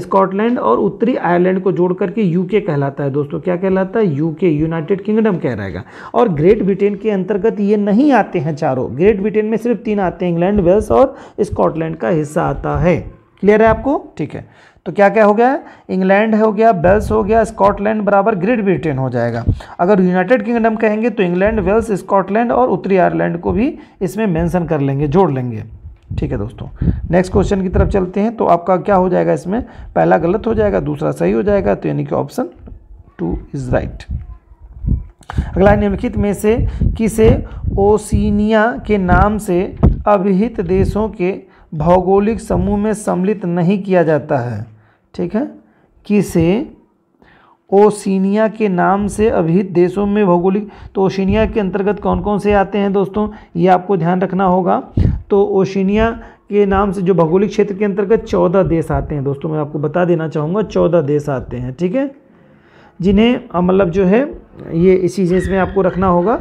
स्कॉटलैंड और उत्तरी आयरलैंड को जोड़ करके यूके कहलाता है दोस्तों क्या कहलाता है यूके यूनाइटेड किंगडम कह रहेगा और ग्रेट ब्रिटेन के अंतर्गत ये नहीं आते हैं चारों ग्रेट ब्रिटेन में सिर्फ तीन आते हैं इंग्लैंड वेल्स और स्कॉटलैंड का हिस्सा आता है क्लियर है आपको ठीक है तो क्या क्या हो गया इंग्लैंड हो गया वेल्स हो गया स्कॉटलैंड बराबर ग्रेट ब्रिटेन हो जाएगा अगर यूनाइटेड किंगडम कहेंगे तो इंग्लैंड वेल्स स्कॉटलैंड और उत्तरी आयरलैंड को भी इसमें मेंशन कर लेंगे जोड़ लेंगे ठीक है दोस्तों नेक्स्ट क्वेश्चन की तरफ चलते हैं तो आपका क्या हो जाएगा इसमें पहला गलत हो जाएगा दूसरा सही हो जाएगा तो यानी कि ऑप्शन टू इज़ राइट अगला निम्नलिखित में से किसे ओसिनिया के नाम से अभिहित देशों के भौगोलिक समूह में सम्मिलित नहीं किया जाता है ठीक है किसे ओशिनिया के नाम से अभी देशों में भौगोलिक तो ओशिनिया के अंतर्गत कौन कौन से आते हैं दोस्तों ये आपको ध्यान रखना होगा तो ओशिनिया के नाम से जो भौगोलिक क्षेत्र के अंतर्गत चौदह देश आते हैं दोस्तों मैं आपको बता देना चाहूँगा चौदह देश आते हैं ठीक है जिन्हें मतलब जो है ये इसी चीज़ में आपको रखना होगा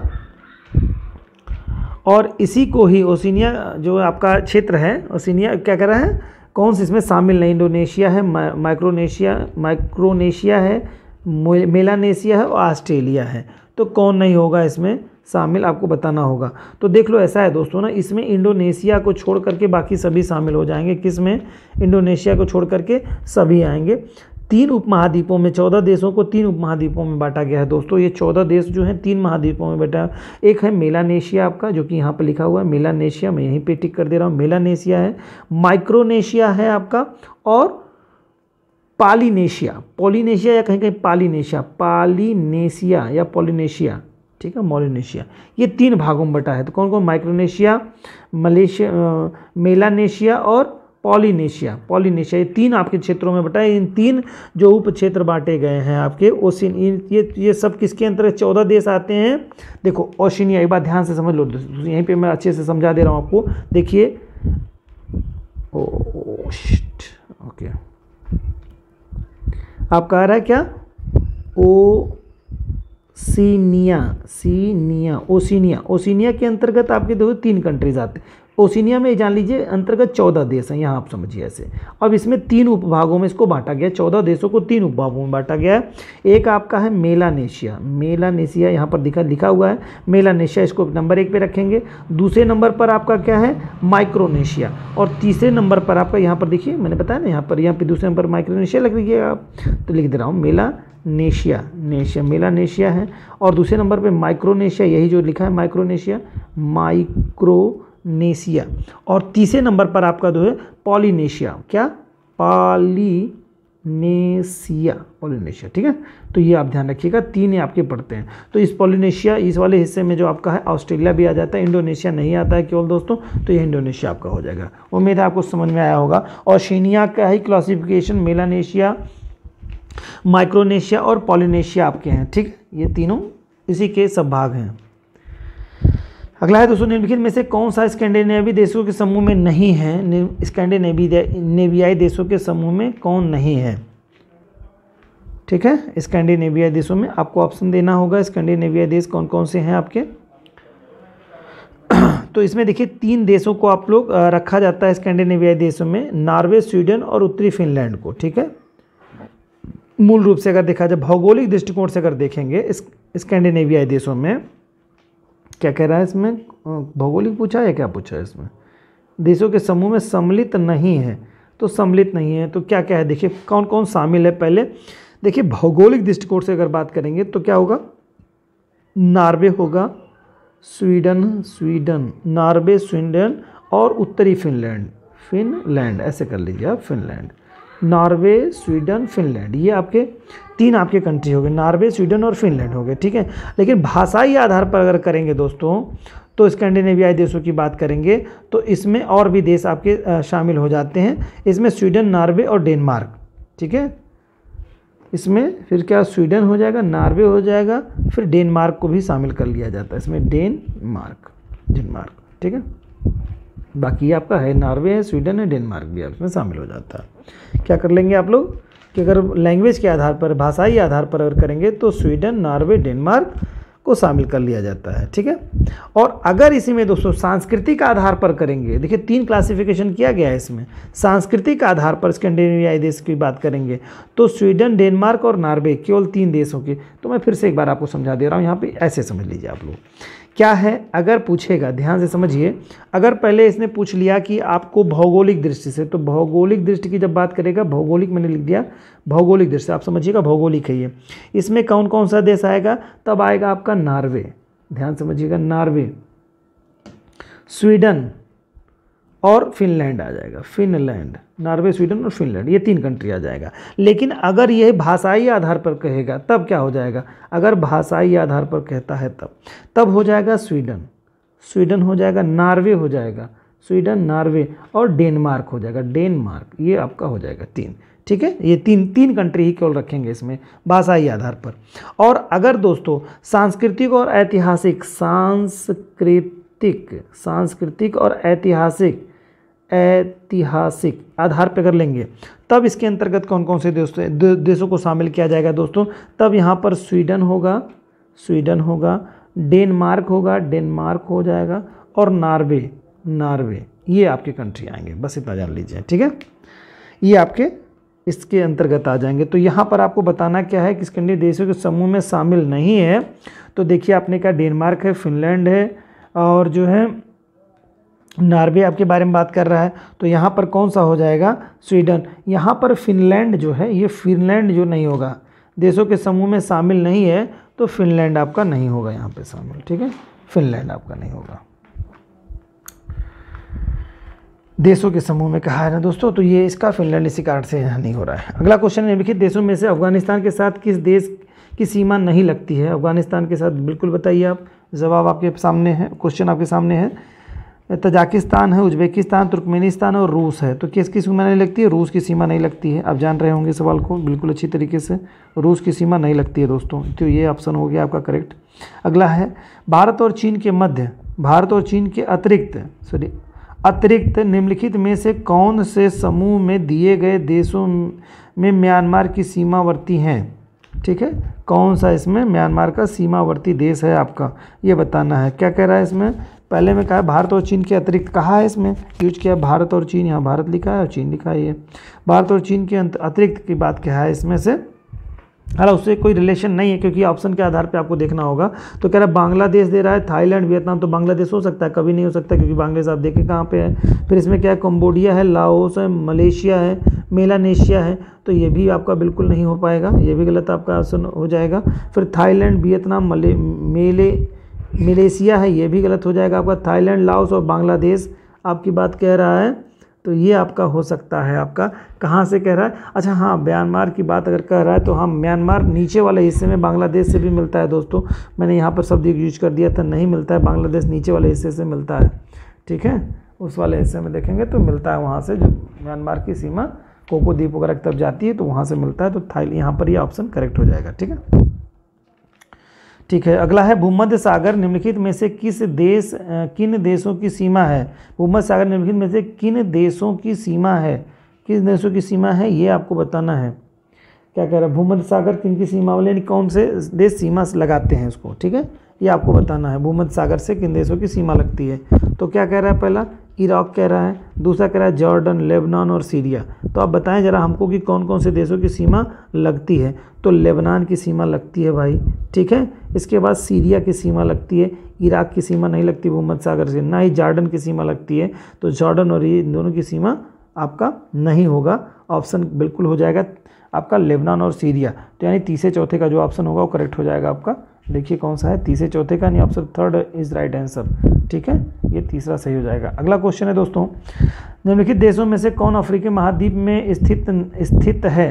और इसी को ही ओसिनिया जो आपका क्षेत्र है ओसिनिया क्या कह रहा है कौन से इसमें शामिल नहीं इंडोनेशिया है माइक्रोनेशिया माइक्रोनेशिया है मेलानेशिया है और ऑस्ट्रेलिया है तो कौन नहीं होगा इसमें शामिल आपको बताना होगा तो देख लो ऐसा है दोस्तों ना इसमें इंडोनेशिया को छोड़ करके बाकी सभी शामिल हो जाएंगे किस में इंडोनेशिया को छोड़ करके सभी आएंगे तीन उपमहाद्वीपों में चौदह देशों को तीन उपमहाद्वीपों में बांटा गया है दोस्तों ये चौदह देश जो हैं तीन महाद्वीपों में बैठा एक है मेलानेशिया आपका जो कि यहाँ पर लिखा हुआ है मेलानेशिया मैं यहीं पे टिक कर दे रहा हूँ मेलानेशिया है माइक्रोनेशिया है आपका और पालीनेशिया पॉलीनेशिया या कहीं कहीं पालीनेशिया पालीनेशिया या पॉलीनेशिया ठीक है मॉलिनेशिया ये तीन भागों में बटा है तो कौन कौन माइक्रोनेशिया मलेशिया मेलानेशिया और पॉलीनेशिया पॉलीनेशिया ये तीन आपके क्षेत्रों में बटा इन तीन जो उप क्षेत्र बांटे गए हैं आपके ओसिन ये ये सब किसके अंतर्गत चौदह देश आते हैं देखो ओशिनिया एक बार ध्यान से समझ लो यहीं पे मैं अच्छे से समझा दे रहा हूँ आपको देखिए ओके आपका आ रहा है क्या ओ सीनिया सीनिया ओसिनिया ओसिनिया के अंतर्गत आपके देखो तीन कंट्रीज आते हैं ओसिनिया में जान लीजिए अंतर्गत चौदह देश हैं यहाँ आप समझिए ऐसे अब इसमें तीन उपभागों में इसको बांटा गया चौदह देशों को तीन उपभागों में बांटा गया है एक आपका है मेलानेशिया मेलानेशिया यहाँ पर दिखा लिखा हुआ है मेलानेशिया इसको नंबर एक पे रखेंगे दूसरे नंबर पर आपका क्या है माइक्रोनेशिया और तीसरे नंबर पर आपका यहाँ पर देखिए मैंने बताया ना यहाँ पर यहाँ पर दूसरे नंबर माइक्रोनेशिया लग लीजिए आप तो लिख दे रहा हूँ मेला नेशिया नेशिया मेलानेशिया है और दूसरे नंबर पे माइक्रोनेशिया यही जो लिखा है माइक्रोनेशिया माइक्रो नेसिया और तीसरे नंबर पर आपका जो है पॉलीनेशिया क्या पॉलिनेशिया पॉलीनेशिया ठीक है तो ये आप ध्यान रखिएगा तीन ही आपके पढ़ते हैं तो इस पॉलीनेशिया इस वाले हिस्से में जो आपका है ऑस्ट्रेलिया भी आ जाता है इंडोनेशिया नहीं आता है केवल दोस्तों तो ये इंडोनेशिया आपका हो जाएगा उम्मीद है आपको समझ में आया होगा शीनिया का ही क्लासिफिकेशन मेलानेशिया माइक्रोनेशिया और पॉलीनेशिया आपके हैं ठीक ये तीनों इसी के सब भाग हैं अगला है दोस्तों निम्नलिखित में से कौन सा स्कैंडिनेवी देशों के समूह में नहीं है स्कैंडिनेवियाई देशों के समूह में कौन नहीं है ठीक है स्कैंडिनेविया देशों में आपको ऑप्शन देना होगा स्कैंडिनेविया देश कौन कौन से हैं आपके <clears throat> तो इसमें देखिए तीन देशों को आप लोग रखा जाता है स्कैंडिनेविया देशों में नॉर्वे स्वीडन और उत्तरी फिनलैंड को ठीक है मूल रूप से अगर देखा जाए भौगोलिक दृष्टिकोण से अगर देखेंगे स्कैंडिनेवियाई देशों में क्या कह रहा है इसमें भौगोलिक पूछा है क्या पूछा है इसमें देशों के समूह में सम्मिलित नहीं है तो सम्मिलित नहीं है तो क्या क्या है देखिए कौन कौन शामिल है पहले देखिए भौगोलिक दृष्टिकोण से अगर बात करेंगे तो क्या होगा नार्वे होगा स्वीडन स्वीडन नार्वे स्वीडन और उत्तरी फिनलैंड फिनलैंड ऐसे कर लीजिए आप फिनलैंड नॉर्वे स्वीडन फिनलैंड ये आपके तीन आपके कंट्री हो गए नॉर्वे स्वीडन और फिनलैंड हो गए ठीक है लेकिन भाषाई आधार पर अगर करेंगे दोस्तों तो स्कैंडिनेवियाई देशों की बात करेंगे तो इसमें और भी देश आपके शामिल हो जाते हैं इसमें स्वीडन नॉर्वे और डेनमार्क ठीक है इसमें फिर क्या स्वीडन हो जाएगा नॉर्वे हो जाएगा फिर डेनमार्क को भी शामिल कर लिया जाता है इसमें डेनमार्क डेनमार्क ठीक है बाकी आपका है नॉर्वे है स्वीडन है डेनमार्क भी आप शामिल हो जाता है क्या कर लेंगे आप लोग कि अगर लैंग्वेज के आधार पर भाषाई आधार पर अगर करेंगे तो स्वीडन नॉर्वे डेनमार्क को शामिल कर लिया जाता है ठीक है और अगर इसी में दोस्तों सांस्कृतिक आधार पर करेंगे देखिए तीन क्लासिफिकेशन किया गया है इसमें सांस्कृतिक आधार पर स्कैंडिनेवियाई देश की बात करेंगे तो स्वीडन डेनमार्क और नॉर्वे केवल तीन देशों के तो मैं फिर से एक बार आपको समझा दे रहा हूँ यहाँ पर ऐसे समझ लीजिए आप लोग क्या है अगर पूछेगा ध्यान से समझिए अगर पहले इसने पूछ लिया कि आपको भौगोलिक दृष्टि से तो भौगोलिक दृष्टि की जब बात करेगा भौगोलिक मैंने लिख दिया भौगोलिक दृष्टि आप समझिएगा भौगोलिक है ये इसमें कौन कौन सा देश आएगा तब आएगा आपका नार्वे ध्यान समझिएगा नार्वे स्वीडन और फिनलैंड आ जाएगा फिनलैंड नॉर्वे स्वीडन और फिनलैंड ये तीन कंट्री आ जाएगा लेकिन अगर ये भाषाई आधार पर कहेगा तब क्या हो जाएगा अगर भाषाई आधार पर कहता है तब तब हो जाएगा स्वीडन स्वीडन हो जाएगा नॉर्वे हो जाएगा स्वीडन नॉर्वे और डेनमार्क हो जाएगा डेनमार्क ये आपका हो जाएगा तीन ठीक है ये तीन तीन कंट्री ही केवल रखेंगे इसमें भाषाई आधार पर और अगर दोस्तों सांस्कृतिक और ऐतिहासिक सांस्कृतिक सांस्कृतिक और ऐतिहासिक ऐतिहासिक आधार पर कर लेंगे तब इसके अंतर्गत कौन कौन से देश देशों को शामिल किया जाएगा दोस्तों तब यहाँ पर स्वीडन होगा स्वीडन होगा डेनमार्क होगा डेनमार्क हो जाएगा और नार्वे नार्वे ये आपके कंट्री आएंगे बस इतना जान लीजिए ठीक है ये आपके इसके अंतर्गत आ जाएंगे तो यहाँ पर आपको बताना क्या है किस कंट्री देशों के समूह में शामिल नहीं है तो देखिए आपने कहा डेनमार्क है फिनलैंड है और जो है नॉर्वे आपके बारे में बात कर रहा है तो यहाँ पर कौन सा हो जाएगा स्वीडन यहाँ पर फिनलैंड जो है ये फिनलैंड जो नहीं होगा देशों के समूह में शामिल नहीं है तो फिनलैंड आपका नहीं होगा यहाँ पे शामिल ठीक है फिनलैंड आपका नहीं होगा देशों के समूह में कहा है ना दोस्तों तो ये इसका फिनलैंड इसी कारण से यहाँ नहीं हो रहा है अगला क्वेश्चन निम्नलिखित देशों में से अफगानिस्तान के साथ किस देश की सीमा नहीं लगती है अफगानिस्तान के साथ बिल्कुल बताइए आप जवाब आपके सामने है क्वेश्चन आपके सामने है तजाकिस्तान है उज्बेकिस्तान तुर्कमेनिस्तान और रूस है तो किस की सीमा नहीं लगती है रूस की सीमा नहीं लगती है आप जान रहे होंगे सवाल को बिल्कुल अच्छी तरीके से रूस की सीमा नहीं लगती है दोस्तों तो ये ऑप्शन हो गया आपका करेक्ट अगला है भारत और चीन के मध्य भारत और चीन के अतिरिक्त सॉरी अतिरिक्त निम्नलिखित में से कौन से समूह में दिए गए देशों में म्यांमार की सीमावर्ती हैं ठीक है कौन सा इसमें म्यांमार का सीमावर्ती देश है आपका ये बताना है क्या कह रहा है इसमें पहले में कहा भारत और चीन के अतिरिक्त कहा है इसमें यूज किया भारत और चीन यहाँ भारत लिखा है और चीन लिखा है ये भारत और चीन के अतिरिक्त की बात क्या है इसमें से हालांकि उससे कोई रिलेशन नहीं है क्योंकि ऑप्शन के आधार पे आपको देखना होगा तो कह रहा है बांग्लादेश दे रहा है थाईलैंड वियतनाम तो बांग्लादेश हो सकता है कभी नहीं हो सकता क्योंकि बांग्लादेश आप देखें कहाँ पे है फिर इसमें क्या है कम्बोडिया है लाओस है मलेशिया है मेलानेशिया है तो ये भी आपका बिल्कुल नहीं हो पाएगा ये भी गलत आपका ऑप्शन हो जाएगा फिर थाईलैंड वियतनाम मले मेले मलेशिया है ये भी गलत हो जाएगा आपका थाईलैंड लाओस और बांग्लादेश आपकी बात कह रहा है तो ये आपका हो सकता है आपका कहाँ से कह रहा है अच्छा हाँ म्यांमार की बात अगर कह रहा है तो हाँ म्यांमार नीचे वाले हिस्से में बांग्लादेश से भी मिलता है दोस्तों मैंने यहाँ पर शब्द यूज कर दिया था नहीं मिलता है बांग्लादेश नीचे वाले हिस्से से मिलता है ठीक है उस वाले हिस्से में देखेंगे तो मिलता है वहाँ से जो म्यांमार की सीमा कोको द्वीप वगैरह की तरफ जाती है तो वहाँ से मिलता है तो थाई यहाँ पर ये यह ऑप्शन करेक्ट हो जाएगा ठीक है ठीक है अगला है भूमध्य सागर निम्नलिखित में से किस देश किन देशों की सीमा है भूमध्य सागर निम्नलिखित में से किन देशों की सीमा है किस देशों की सीमा है ये आपको बताना है क्या कह रहा है भूमध्य सागर किन की सीमा वाले यानी कौन से देश सीमा लगाते हैं उसको ठीक है ये आपको बताना है भूमध्य सागर से किन देशों की सीमा लगती है तो क्या कह रहा है पहला इराक कह रहा है दूसरा कह रहा है जॉर्डन लेबनान और सीरिया तो आप बताएं ज़रा हमको कि कौन कौन से देशों की सीमा लगती है तो लेबनान की सीमा लगती है भाई ठीक है इसके बाद सीरिया की सीमा लगती है इराक की सीमा नहीं लगती भूमध सागर से ना ही जॉर्डन की सीमा लगती है तो जॉर्डन और ये दोनों की सीमा आपका नहीं होगा ऑप्शन बिल्कुल हो जाएगा आपका लेबनान और सीरिया तो यानी तीसरे चौथे का जो ऑप्शन होगा वो करेक्ट हो जाएगा आपका देखिए कौन सा है तीसरे चौथे का नहीं option third is right answer ठीक है ये तीसरा सही हो जाएगा अगला क्वेश्चन है दोस्तों निम्नलिखित देशों में से कौन अफ्रीकी महाद्वीप में स्थित स्थित है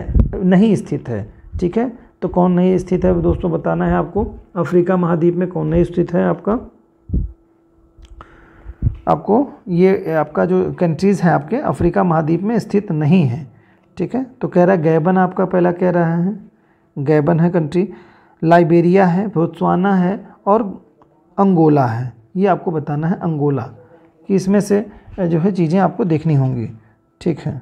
नहीं स्थित है ठीक है तो कौन नहीं स्थित है दोस्तों बताना है आपको अफ्रीका महाद्वीप में कौन नहीं स्थित है आपका आपको ये आपका जो कंट्रीज़ हैं आपके अफ्रीका महाद्वीप में स्थित नहीं है ठीक है तो कह रहा है गैबन आपका पहला कह रहा है गैबन है कंट्री लाइबेरिया है बोत्सवाना है और अंगोला है ये आपको बताना है अंगोला कि इसमें से जो है चीज़ें आपको देखनी होंगी ठीक है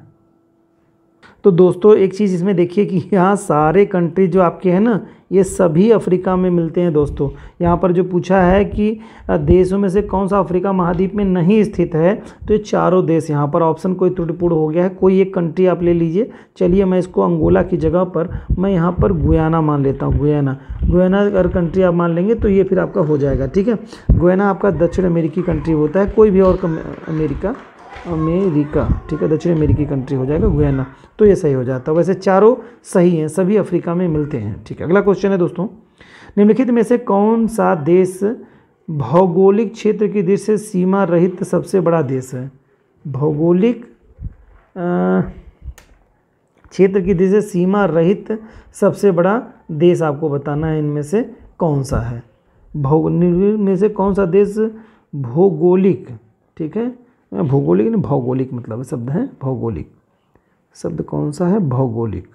तो दोस्तों एक चीज़ इसमें देखिए कि यहाँ सारे कंट्री जो आपके हैं ना ये सभी अफ्रीका में मिलते हैं दोस्तों यहाँ पर जो पूछा है कि देशों में से कौन सा अफ्रीका महाद्वीप में नहीं स्थित है तो ये चारों देश यहाँ पर ऑप्शन कोई त्रुटिपूर्ण हो गया है कोई एक कंट्री आप ले लीजिए चलिए मैं इसको अंगोला की जगह पर मैं यहाँ पर गुयाना मान लेता हूँ गुयाना गुयाना अगर कंट्री आप मान लेंगे तो ये फिर आपका हो जाएगा ठीक है गुयाना आपका दक्षिण अमेरिकी कंट्री होता है कोई भी और अमेरिका अमेरिका ठीक है दक्षिण अमेरिकी कंट्री हो जाएगा गुयाना तो ये सही हो जाता है वैसे चारों सही हैं सभी अफ्रीका में मिलते हैं ठीक है अगला क्वेश्चन है दोस्तों निम्नलिखित में से कौन सा देश भौगोलिक क्षेत्र की दृष्टि से सीमा रहित सबसे बड़ा देश है भौगोलिक क्षेत्र की दृष्टि से सीमा रहित सबसे बड़ा देश आपको बताना है इनमें से कौन सा है भौगोलिक में से कौन सा देश भौगोलिक ठीक है हाँ, भौगोलिक नहीं भौगोलिक मतलब शब्द है भौगोलिक शब्द कौन सा है भौगोलिक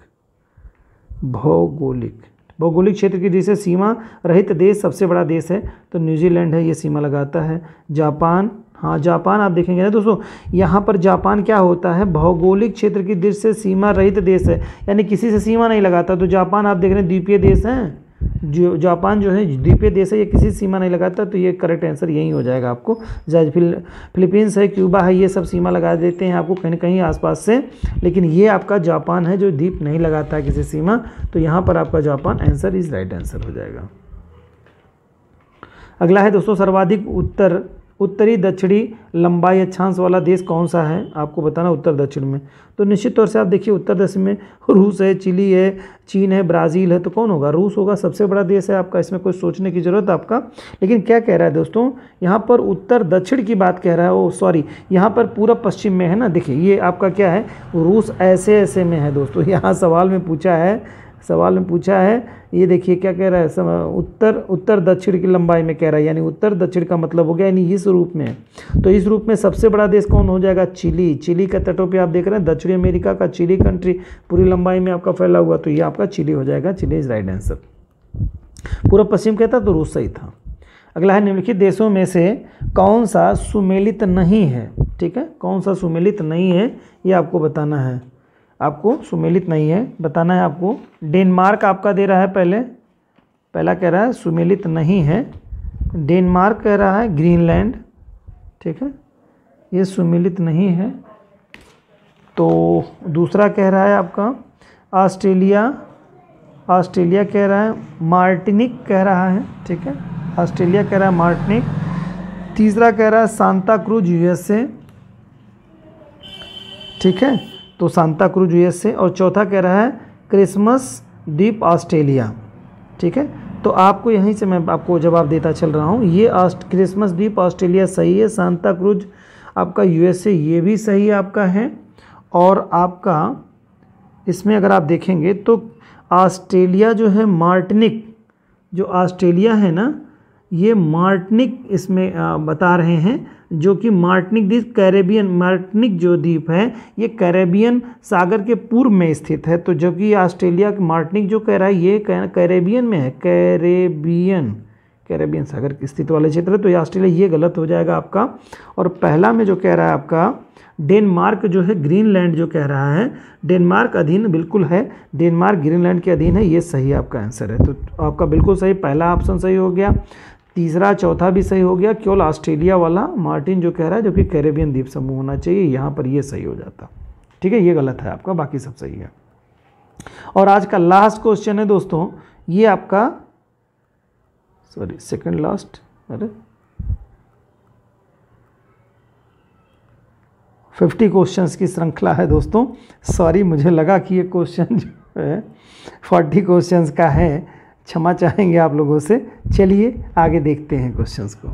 भौगोलिक भौगोलिक क्षेत्र की जैसे सीमा रहित देश सबसे बड़ा देश है तो न्यूजीलैंड है ये सीमा लगाता है जापान हाँ जापान आप देखेंगे ना दोस्तों यहाँ पर जापान क्या होता है भौगोलिक क्षेत्र की दृष्टि से सीमा रहित देश है यानी किसी से सीमा नहीं लगाता तो जापान आप देख रहे हैं द्वीपीय देश हैं जो जापान जो है द्वीपीय देश है ये किसी सीमा नहीं लगाता तो ये करेक्ट आंसर यही हो जाएगा आपको जैसे फिल फिलीपींस है क्यूबा है ये सब सीमा लगा देते हैं आपको कहीं कहीं आसपास से लेकिन ये आपका जापान है जो द्वीप नहीं लगाता है किसी सीमा तो यहाँ पर आपका Japan answer is right answer हो जाएगा अगला है दोस्तों सर्वाधिक उत्तर उत्तरी दक्षिणी लंबाई अक्षांश वाला देश कौन सा है आपको बताना उत्तर दक्षिण में तो निश्चित तौर से आप देखिए उत्तर दक्षिण में रूस है चिली है चीन है ब्राज़ील है तो कौन होगा रूस होगा सबसे बड़ा देश है आपका इसमें कोई सोचने की ज़रूरत आपका लेकिन क्या कह रहा है दोस्तों यहाँ पर उत्तर दक्षिण की बात कह रहा है ओ सॉरी यहाँ पर पूरा पश्चिम में है ना देखिए ये आपका क्या है रूस ऐसे ऐसे में है दोस्तों यहाँ सवाल में पूछा है सवाल में पूछा है ये देखिए क्या कह रहा है सम, उत्तर उत्तर दक्षिण की लंबाई में कह रहा है यानी उत्तर दक्षिण का मतलब हो गया यानी इस रूप में तो इस रूप में सबसे बड़ा देश कौन हो जाएगा चिली चिली के तटों पे आप देख रहे हैं दक्षिणी अमेरिका का चिली कंट्री पूरी लंबाई में आपका फैला हुआ तो ये आपका चिली हो जाएगा चिली इज राइट आंसर पूरा पश्चिम कहता तो रूस सही था अगला है निम्नलिखित देशों में से कौन सा सुमेलित नहीं है ठीक है कौन सा सुमेलित नहीं है ये आपको बताना है आपको सुमेलित नहीं है बताना है आपको डेनमार्क आपका दे रहा है पहले पहला कह रहा है सुमेलित नहीं है डेनमार्क कह रहा है ग्रीनलैंड ठीक है ये सुमेलित नहीं है तो दूसरा कह रहा है आपका ऑस्ट्रेलिया ऑस्ट्रेलिया कह रहा है मार्टिनिक कह रहा है ठीक है ऑस्ट्रेलिया कह रहा है मार्टिनिक तीसरा कह रहा है सांता क्रूज यूएसए ठीक है तो सांता क्रूज यूएसए और चौथा कह रहा है क्रिसमस द्वीप ऑस्ट्रेलिया ठीक है तो आपको यहीं से मैं आपको जवाब देता चल रहा हूँ ये क्रिसमस द्वीप ऑस्ट्रेलिया सही है सांता क्रूज आपका यूएसए ये भी सही आपका है और आपका इसमें अगर आप देखेंगे तो ऑस्ट्रेलिया जो है मार्टनिक जो ऑस्ट्रेलिया है ना ये मार्टनिक इसमें बता रहे हैं जो कि मार्टनिक द्वीप कैरेबियन मार्टनिक जो द्वीप है ये कैरेबियन सागर के पूर्व में स्थित है तो जबकि ऑस्ट्रेलिया के मार्टनिक जो कह रहा है ये कैरेबियन में है कैरेबियन कैरेबियन सागर की स्थित वाले क्षेत्र है तो ये ऑस्ट्रेलिया ये गलत हो जाएगा आपका और पहला में जो कह रहा है आपका डेनमार्क जो है ग्रीनलैंड जो कह रहा है डेनमार्क अधीन बिल्कुल है डेनमार्क ग्रीनलैंड के अधीन है ये सही आपका आंसर है तो आपका बिल्कुल सही पहला ऑप्शन सही हो गया तीसरा चौथा भी सही हो गया केवल ऑस्ट्रेलिया वाला मार्टिन जो कह रहा है जो कि कैरेबियन द्वीप समूह होना चाहिए यहाँ पर ये सही हो जाता ठीक है ये गलत है आपका बाकी सब सही है और आज का लास्ट क्वेश्चन है दोस्तों ये आपका सॉरी सेकंड लास्ट अरे फिफ्टी क्वेश्चंस की श्रृंखला है दोस्तों सॉरी मुझे लगा कि ये क्वेश्चन जो है फोर्टी क्वेश्चंस का है क्षमा चाहेंगे आप लोगों से चलिए आगे देखते हैं क्वेश्चंस को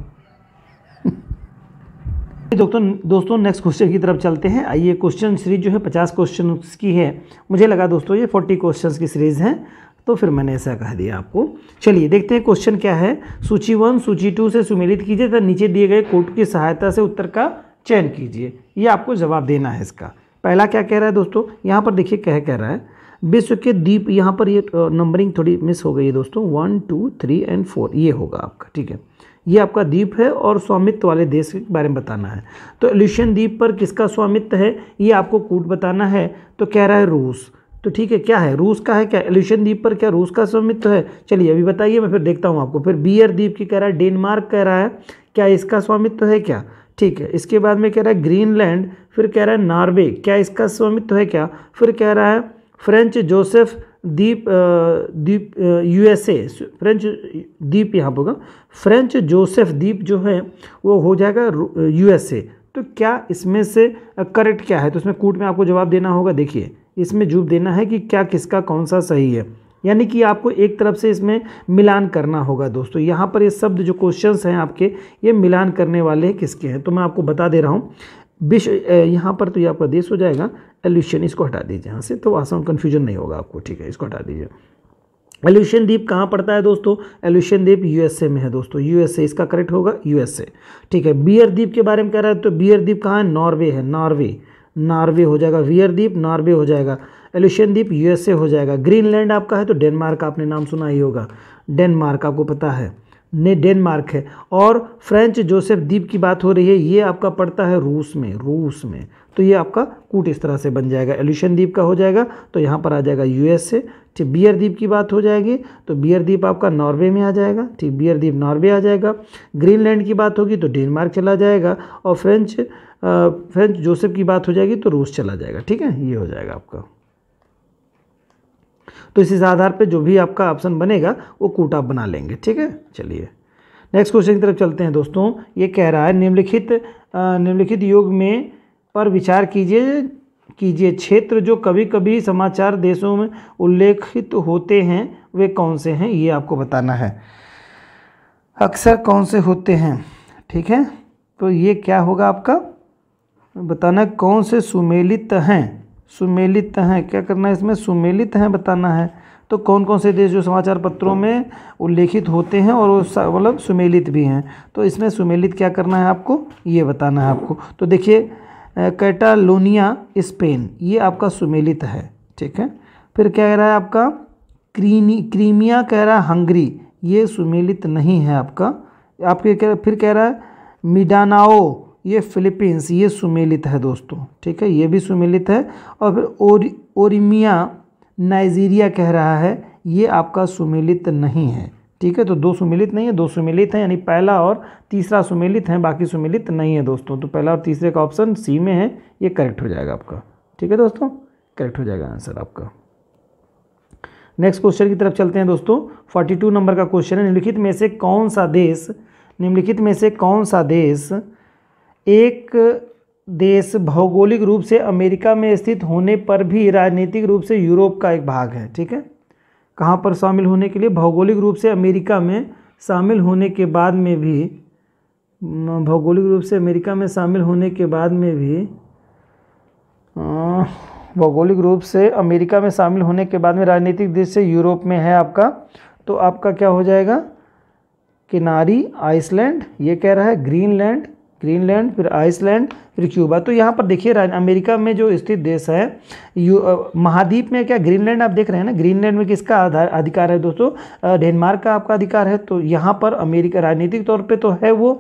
<laughs> दोस्तों दोस्तों नेक्स्ट क्वेश्चन की तरफ चलते हैं आइए क्वेश्चन सीरीज जो है पचास क्वेश्चन की है मुझे लगा दोस्तों ये फोर्टी क्वेश्चंस की सीरीज़ है तो फिर मैंने ऐसा कह दिया आपको चलिए देखते हैं क्वेश्चन क्या है सूची वन सूची टू से सुमेलित कीजिए तथा नीचे दिए गए कोट की सहायता से उत्तर का चयन कीजिए ये आपको जवाब देना है इसका पहला क्या कह रहा है दोस्तों यहाँ पर देखिए क्या कह रहा है विश्व के द्वीप यहाँ पर ये नंबरिंग थोड़ी मिस हो गई है दोस्तों one two three and four ये होगा आपका ठीक है ये आपका द्वीप है और स्वामित्व वाले देश के बारे में बताना है तो एल्यूशियन द्वीप पर किसका स्वामित्व है ये आपको कूट बताना है तो कह रहा है रूस तो ठीक है क्या है रूस का है क्या एल्यूशियन द्वीप पर क्या रूस का स्वामित्व है चलिए अभी बताइए मैं फिर देखता हूँ आपको फिर बियर द्वीप की कह रहा है डेनमार्क कह रहा है क्या इसका स्वामित्व है क्या ठीक है इसके बाद में कह रहा है ग्रीनलैंड फिर कह रहा है नॉर्वे क्या इसका स्वामित्व है क्या फिर कह रहा है French Joseph deep deep USA French deep यहाँ पर होगा फ्रेंच जोसेफ दीप जो है वो हो जाएगा यूएसए तो क्या इसमें से करेक्ट क्या है तो इसमें कूट में आपको जवाब देना होगा देखिए इसमें जूब देना है कि क्या किसका कौन सा सही है यानी कि आपको एक तरफ से इसमें मिलान करना होगा दोस्तों यहाँ पर ये शब्द जो क्वेश्चंस हैं आपके ये मिलान करने वाले किसके हैं तो मैं आपको बता दे रहा हूँ विश्व यहाँ पर तो ये आपका देश हो जाएगा एल्यूशन इसको हटा दीजिए यहाँ से तो आसान कन्फ्यूजन नहीं होगा आपको ठीक है इसको हटा दीजिए एल्यूशन द्वीप कहाँ पड़ता है दोस्तों एल्यूशन द्वीप यूएसए में है दोस्तों यूएसए इसका करेक्ट होगा यूएसए ठीक है बियर द्वीप के बारे में कह रहा है तो बियर द्वीप कहाँ है नॉर्वे है नॉर्वे नॉर्वे हो जाएगा वियर द्वीप नॉर्वे हो जाएगा एल्यूशन द्वीप यूएसए हो जाएगा ग्रीनलैंड आपका है तो डेनमार्क आपने नाम सुना ही होगा डेनमार्क आपको पता है ने डेनमार्क है और फ्रेंच जोसेफ द्वीप की बात हो रही है ये आपका पड़ता है रूस में रूस में तो ये आपका कूट इस तरह से बन जाएगा एल्यूशन द्वीप का हो जाएगा तो यहाँ पर आ जाएगा यूएसए ठीक बियर द्वीप की बात हो जाएगी तो बियर द्वीप आपका नॉर्वे में आ जाएगा ठीक बियर द्वीप नॉर्वे आ जाएगा ग्रीनलैंड की बात होगी तो डेनमार्क चला जाएगा और फ्रेंच आ, फ्रेंच जोसेफ की बात हो जाएगी तो रूस चला जाएगा ठीक है ये हो जाएगा आपका तो इस आधार पर जो भी आपका ऑप्शन बनेगा वो कूट आप बना लेंगे ठीक है चलिए नेक्स्ट क्वेश्चन की तरफ चलते हैं दोस्तों ये कह रहा है निम्नलिखित निम्नलिखित योग में पर विचार कीजिए कीजिए क्षेत्र जो कभी कभी समाचार देशों में उल्लेखित होते हैं वे कौन से हैं ये आपको बताना है अक्सर कौन से होते हैं ठीक है तो ये क्या होगा आपका बताना कौन से सुमेलित हैं सुमेलित हैं क्या करना है इसमें सुमेलित हैं बताना है तो कौन कौन से देश जो समाचार पत्रों में उल्लेखित होते हैं और मतलब सुमेलित भी हैं तो इसमें सुमेलित क्या करना है आपको ये बताना है आपको तो देखिए कैटालोनिया स्पेन ये आपका सुमेलित है ठीक है फिर क्या कह रहा है आपका क्रीनी क्रीमिया कह रहा है हंगरी ये सुमेलित नहीं है आपका आपके कह फिर कह रहा है मिडानाओ ये फिलीपींस ये सुमेलित है दोस्तों ठीक है ये भी सुमेलित है और फिर ओरिमिया नाइजीरिया कह रहा है ये आपका सुमेलित नहीं है ठीक है तो दो सुमेलित नहीं है दो सुमेलित हैं यानी पहला और तीसरा सुमेलित हैं बाकी सुमेलित नहीं है दोस्तों तो पहला और तीसरे का ऑप्शन सी में है ये करेक्ट हो जाएगा आपका ठीक है दोस्तों करेक्ट हो जाएगा आंसर आपका नेक्स्ट क्वेश्चन की तरफ चलते हैं दोस्तों 42 नंबर का क्वेश्चन है निम्नलिखित में से कौन सा देश निम्नलिखित में से कौन सा देश एक देश भौगोलिक रूप से अमेरिका में स्थित होने पर भी राजनीतिक रूप से यूरोप का एक भाग है ठीक है कहाँ पर शामिल होने के लिए भौगोलिक रूप से अमेरिका में शामिल होने के बाद में भी भौगोलिक रूप से अमेरिका में शामिल होने के बाद में भी भौगोलिक रूप से अमेरिका में शामिल होने के बाद में राजनीतिक देश से यूरोप में है आपका तो आपका क्या हो जाएगा किनारी आइसलैंड ये कह रहा है ग्रीनलैंड ग्रीनलैंड फिर आइसलैंड फिर क्यूबा तो यहाँ पर देखिए अमेरिका में जो स्थित देश है यू महाद्वीप में क्या ग्रीनलैंड आप देख रहे हैं ना ग्रीनलैंड में किसका आधार अधिकार है दोस्तों डेनमार्क का आपका अधिकार है तो यहाँ पर अमेरिका राजनीतिक तौर पे तो है वो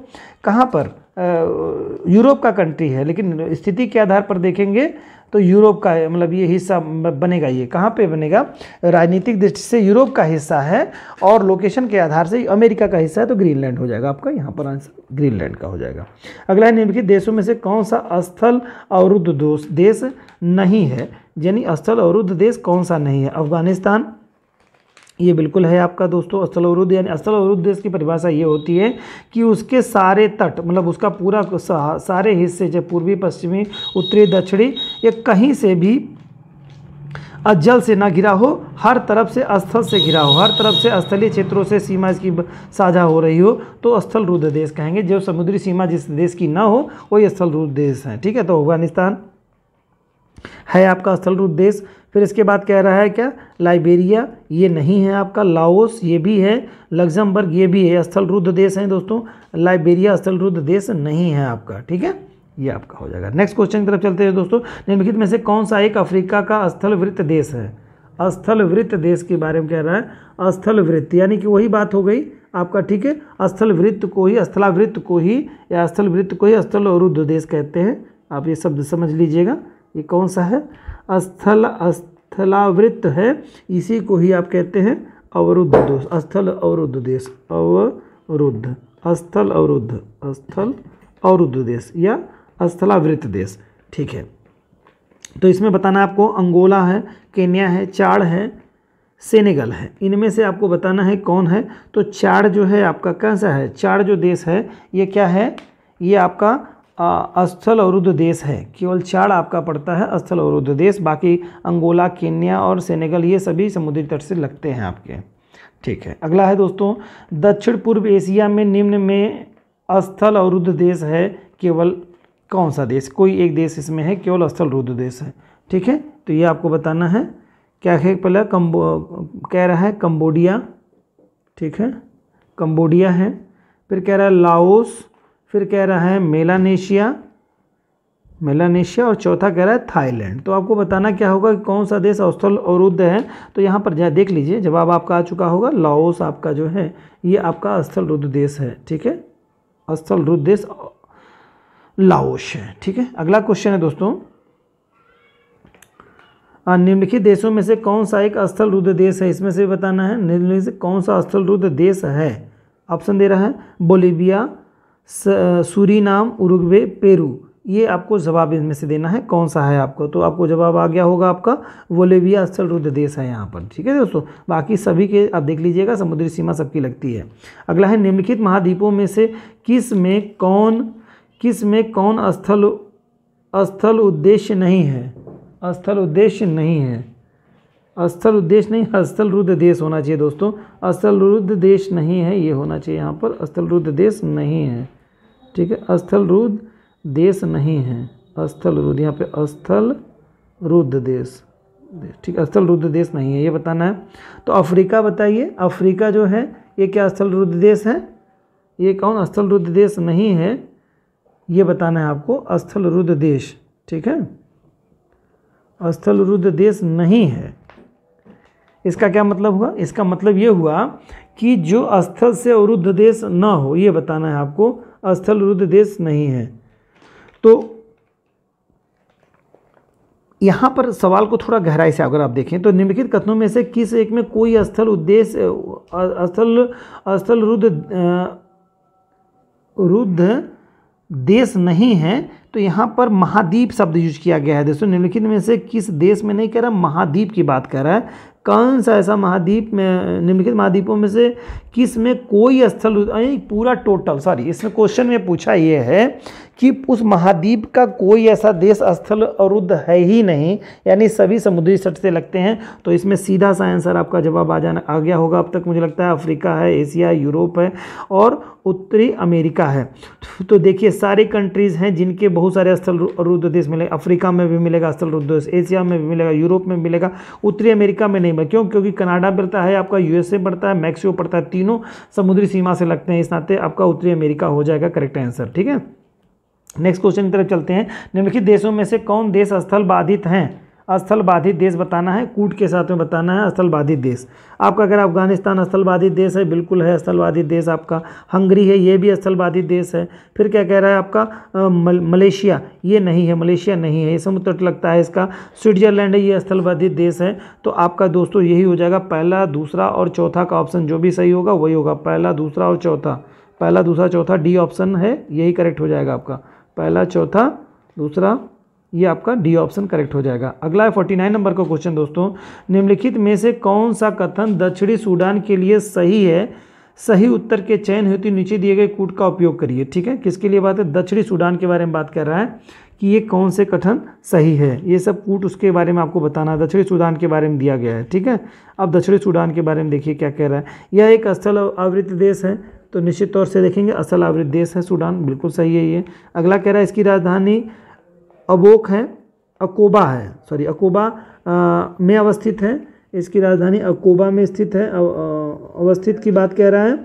कहाँ पर यूरोप का कंट्री है लेकिन स्थिति के आधार पर देखेंगे तो यूरोप का मतलब ये हिस्सा बनेगा ये कहाँ पे बनेगा राजनीतिक दृष्टि से यूरोप का हिस्सा है और लोकेशन के आधार से अमेरिका का हिस्सा है तो ग्रीनलैंड हो जाएगा आपका यहाँ पर आंसर ग्रीनलैंड का हो जाएगा अगला है निम्नलिखित देशों में से कौन सा स्थल अवरुद्ध दोष देश नहीं है यानी स्थल अवरुद्ध देश कौन सा नहीं है अफगानिस्तान ये बिल्कुल है आपका दोस्तों असल अवरुद्ध यानी असल अवरुद्ध देश की परिभाषा ये होती है कि उसके सारे तट मतलब उसका पूरा सारे हिस्से चाहे पूर्वी पश्चिमी उत्तरी दक्षिणी ये कहीं से भी अजल से ना घिरा हो हर तरफ से स्थल से घिरा हो हर तरफ से स्थलीय क्षेत्रों से सीमा इसकी साझा हो रही हो तो स्थल रुद्र देश कहेंगे जो समुद्री सीमा जिस देश की ना हो वही स्थल रुद्र देश है ठीक है तो अफगानिस्तान है आपका स्थल रुद्ध देश फिर इसके बाद कह रहा है क्या लाइबेरिया ये नहीं है आपका लाओस ये भी है लग्जमबर्ग ये भी है स्थल रुद्ध देश हैं दोस्तों लाइबेरिया स्थल रुद्ध देश नहीं है आपका ठीक है ये आपका हो जाएगा नेक्स्ट क्वेश्चन की तरफ चलते हैं दोस्तों निम्नलिखित में से कौन सा एक अफ्रीका का स्थल वृत्त देश है स्थल वृत्त देश के बारे में कह रहा है स्थल वृत्त यानी कि वही बात हो गई आपका ठीक है स्थल वृत्त को ही स्थलावृत्त को ही या स्थल वृत्त को ही स्थल रुद्ध देश कहते हैं आप ये शब्द समझ लीजिएगा ये कौन सा है स्थल स्थलावृत्त है इसी को ही आप कहते हैं अवरुद्ध दोष स्थल अवरुद्ध देश अवरुद्ध स्थल अवरुद्ध स्थल अवरुद्ध देश या स्थलावृत्त देश ठीक है तो इसमें बताना आपको अंगोला है केन्या है चाड़ है सेनेगल है इनमें से आपको बताना है कौन है तो चाड़ जो है आपका कैसा है चाड़ जो देश है ये क्या है ये आपका अस्थल अवरुद्ध देश है केवल चार आपका पड़ता है अस्थल अवरुद्ध देश बाकी अंगोला केन्या और सेनेगल ये सभी समुद्री तट से लगते हैं आपके ठीक है अगला है दोस्तों दक्षिण पूर्व एशिया में निम्न में अस्थल अवरुद्ध देश है केवल कौन सा देश कोई एक देश इसमें है केवल अस्थल अवरुद्ध देश है ठीक है तो ये आपको बताना है क्या है पहला कम्बो कह रहा है कम्बोडिया ठीक है कम्बोडिया है फिर कह रहा है लाओस फिर कह रहा है मेलानेशिया मेलानेशिया और चौथा कह रहा है थाईलैंड तो आपको बताना क्या होगा कि कौन सा देश अवस्थल अवरुद्ध है तो यहाँ पर जाए देख लीजिए जवाब आपका आ चुका होगा लाओस आपका जो है ये आपका अस्थल रुद्ध देश है ठीक है अस्थल रुद्ध देश लाओस है ठीक है अगला क्वेश्चन है दोस्तों निम्नलिखित देशों में से कौन सा एक स्थल रुद्ध देश है इसमें से बताना है निम्नलिखित कौन सा स्थल रुद्ध देश है ऑप्शन दे रहा है बोलीबिया सूरीनाम उरुग्वे पेरू ये आपको जवाब इनमें से देना है कौन सा है आपको तो आपको जवाब आ गया होगा आपका वोलेविया स्थल रुद्र देश है यहाँ पर ठीक है दोस्तों बाकी सभी के आप देख लीजिएगा समुद्री सीमा सबकी लगती है अगला है निम्नलिखित महाद्वीपों में से किस में कौन किस में कौन स्थल स्थल उद्देश्य नहीं है स्थल उद्देश्य नहीं है स्थल उद्देश्य नहीं स्थल रुद्र देश होना चाहिए दोस्तों स्थल रुद्र देश नहीं है ये होना चाहिए यहाँ पर स्थल रुद्र देश नहीं है ठीक है स्थल रुद्र देश नहीं है स्थल रुद्र यहाँ पे स्थल रुद्र देश ठीक है स्थल रुद्र देश नहीं है ये बताना है तो अफ्रीका बताइए अफ्रीका जो है ये क्या स्थल रुद्र देश है ये कौन स्थल रुद्र देश नहीं है ये बताना है आपको स्थल रुद्र देश ठीक है स्थल रुद्र देश नहीं है इसका क्या मतलब हुआ इसका मतलब ये हुआ कि जो स्थल से अवरुद्ध देश ना हो ये बताना है आपको स्थल रुद्र देश नहीं है तो यहाँ पर सवाल को थोड़ा गहराई से अगर आप देखें तो निम्नलिखित कथनों में से किस एक में कोई स्थल उद्देश्य स्थल स्थल रुद्ध रुद्ध देश नहीं है तो यहाँ पर महाद्वीप शब्द यूज किया गया है दोस्तों निम्नलिखित में से किस देश में नहीं कह रहा महाद्वीप की बात कर रहा है कौन सा ऐसा महाद्वीप में निम्नलिखित महाद्वीपों में से किस में कोई स्थल पूरा टोटल सॉरी इसमें क्वेश्चन में पूछा ये है कि उस महाद्वीप का कोई ऐसा देश स्थल अरुद्ध है ही नहीं यानी सभी समुद्री तट से लगते हैं तो इसमें सीधा सा आंसर आपका जवाब आ जाना आ गया होगा अब तक मुझे लगता है अफ्रीका है एशिया यूरोप है और उत्तरी अमेरिका है तो देखिए सारे कंट्रीज़ हैं जिनके बहुत सारे स्थल अवरुद्ध देश मिलेगा अफ्रीका में भी मिलेगा स्थल अवरुद्ध देश एशिया में भी मिलेगा यूरोप में मिलेगा उत्तरी अमेरिका में नहीं क्यों क्योंकि कनाडा पड़ता है आपका यूएसए पड़ता है मैक्सिको पड़ता है तीनों समुद्री सीमा से लगते हैं इस नाते आपका उत्तरी अमेरिका हो जाएगा करेक्ट आंसर ठीक है नेक्स्ट क्वेश्चन की तरफ चलते हैं निम्नलिखित देशों में से कौन देश स्थल बाधित हैं स्थल बाधित देश बताना है कूट के साथ में बताना है स्थल बाधित देश आपका अगर अफगानिस्तान स्थल बाधित देश है बिल्कुल है स्थल बाधित देश आपका हंगरी है ये भी स्थल बाधित देश है फिर क्या कह रहा है आपका मल, मलेशिया ये नहीं है मलेशिया नहीं है ये समुद्र तट लगता है इसका स्विट्जरलैंड है ये स्थल बाधित देश है तो आपका दोस्तों यही हो जाएगा पहला दूसरा और चौथा का ऑप्शन जो भी सही होगा वही होगा पहला दूसरा और चौथा पहला दूसरा चौथा डी ऑप्शन है यही करेक्ट हो जाएगा आपका पहला चौथा दूसरा ये आपका डी ऑप्शन करेक्ट हो जाएगा अगला है फोर्टी नाइन नंबर का क्वेश्चन दोस्तों निम्नलिखित में से कौन सा कथन दक्षिणी सूडान के लिए सही है सही उत्तर के चयन हेतु नीचे दिए गए कूट का उपयोग करिए ठीक है किसके लिए बात है दक्षिणी सूडान के बारे में बात कर रहा है कि ये कौन से कथन सही है ये सब कूट उसके बारे में आपको बताना है दक्षिणी सूडान के बारे में दिया गया है ठीक है अब दक्षिणी सूडान के बारे में देखिए क्या कह रहा है यह एक स्थल आवृत्त देश है तो निश्चित तौर से देखेंगे असल आवृत देश है सूडान बिल्कुल सही है ये अगला कह रहा है इसकी राजधानी अबोक है अकोबा है सॉरी अकोबा में अवस्थित है इसकी राजधानी अकोबा में स्थित है अवस्थित की बात कह रहा है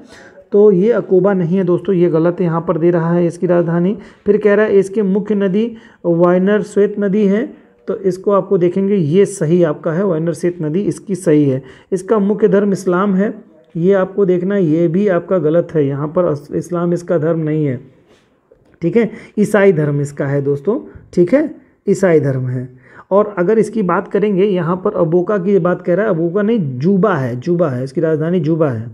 तो ये अकोबा नहीं है दोस्तों ये गलत यहाँ पर दे रहा है इसकी राजधानी फिर कह रहा है इसकी मुख्य नदी वाइनर श्वेत नदी है तो इसको आपको देखेंगे ये सही आपका है वाइनर श्वेत नदी इसकी सही है इसका मुख्य धर्म इस्लाम है ये आपको देखना ये भी आपका गलत है यहाँ पर इस्लाम इसका धर्म नहीं है ठीक है ईसाई धर्म इसका है दोस्तों ठीक है ईसाई धर्म है और अगर इसकी बात करेंगे यहाँ पर अबोका की बात कह रहा है अबोका नहीं जूबा है जूबा है इसकी राजधानी जूबा है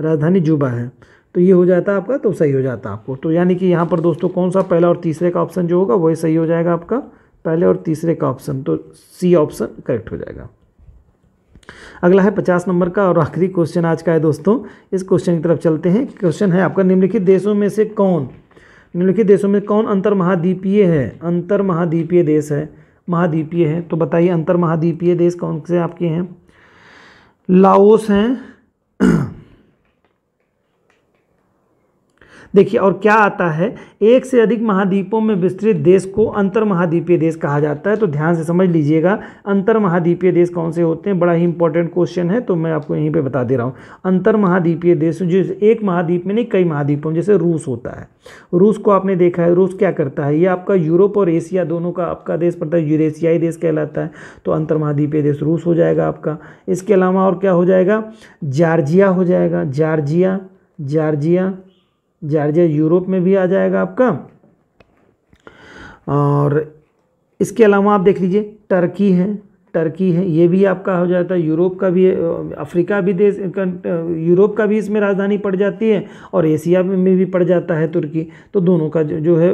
राजधानी जूबा है तो ये हो जाता है आपका तो सही हो जाता है आपको तो यानी कि यहाँ पर दोस्तों कौन सा पहला और तीसरे का ऑप्शन जो होगा वही सही हो जाएगा आपका पहले और तीसरे का ऑप्शन तो सी ऑप्शन करेक्ट हो जाएगा अगला है पचास नंबर का और आखिरी क्वेश्चन आज का है दोस्तों इस क्वेश्चन की तरफ चलते हैं क्वेश्चन है आपका निम्नलिखित देशों में से कौन निम्नलिखित देशों में कौन अंतर महाद्वीपीय है अंतर महाद्वीपीय देश है महाद्वीपीय है तो बताइए अंतर महाद्वीपीय देश कौन से आपके हैं लाओस हैं देखिए और क्या आता है एक से अधिक महाद्वीपों में विस्तृत देश को अंतर महाद्वीपीय देश कहा जाता है तो ध्यान से समझ लीजिएगा अंतर महाद्वीपीय देश कौन से होते हैं बड़ा ही इंपॉर्टेंट क्वेश्चन है तो मैं आपको यहीं पर बता दे रहा हूँ अंतर महाद्वीपीय देश जो एक महाद्वीप में नहीं कई महाद्वीपों जैसे रूस होता है रूस को आपने देखा है रूस क्या करता है ये आपका यूरोप और एशिया दोनों का आपका देश पड़ता है यूरेशियाई देश कहलाता है तो अंतर महाद्वीपीय देश रूस हो जाएगा आपका इसके अलावा और क्या हो जाएगा जार्जिया हो जाएगा जार्जिया जार्जिया जार्जिया यूरोप में भी आ जाएगा आपका और इसके अलावा आप देख लीजिए टर्की है टर्की है ये भी आपका हो जाता है यूरोप का भी अफ्रीका भी देश यूरोप का भी इसमें राजधानी पड़ जाती है और एशिया में भी पड़ जाता है तुर्की तो दोनों का जो है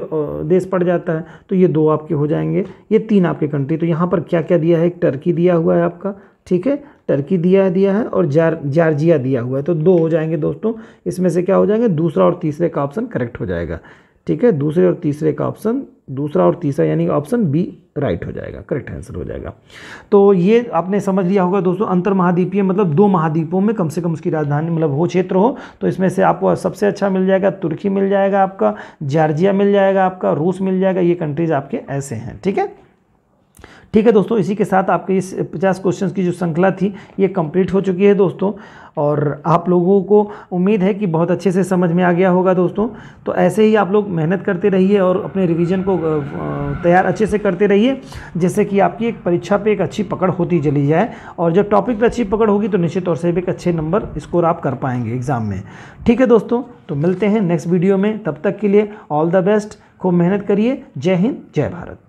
देश पड़ जाता है तो ये दो आपके हो जाएंगे ये तीन आपके कंट्री तो यहाँ पर क्या क्या दिया है एक टर्की दिया हुआ है आपका ठीक है टर्की दिया दिया है और जार जार्जिया दिया हुआ है तो दो हो जाएंगे दोस्तों इसमें से क्या हो जाएंगे दूसरा और तीसरे का ऑप्शन करेक्ट हो जाएगा ठीक है दूसरे और तीसरे का ऑप्शन दूसरा और तीसरा यानी ऑप्शन बी राइट हो जाएगा करेक्ट आंसर हो जाएगा तो ये आपने समझ लिया होगा दोस्तों अंतर महाद्वीपीय मतलब दो महाद्वीपों में कम से कम उसकी राजधानी मतलब हो क्षेत्र हो तो इसमें से आपको सबसे अच्छा मिल जाएगा तुर्की मिल जाएगा आपका जार्जिया मिल जाएगा आपका रूस मिल जाएगा ये कंट्रीज आपके ऐसे हैं ठीक है ठीक है दोस्तों इसी के साथ आपके इस पचास क्वेश्चन की जो श्रृंखला थी ये कम्प्लीट हो चुकी है दोस्तों और आप लोगों को उम्मीद है कि बहुत अच्छे से समझ में आ गया होगा दोस्तों तो ऐसे ही आप लोग मेहनत करते रहिए और अपने रिवीजन को तैयार अच्छे से करते रहिए जिससे कि आपकी एक परीक्षा पे एक अच्छी पकड़ होती चली जाए और जब टॉपिक पर अच्छी पकड़ होगी तो निश्चित तौर से भी एक अच्छे नंबर स्कोर आप कर पाएंगे एग्ज़ाम में ठीक है दोस्तों तो मिलते हैं नेक्स्ट वीडियो में तब तक के लिए ऑल द बेस्ट खूब मेहनत करिए जय हिंद जय भारत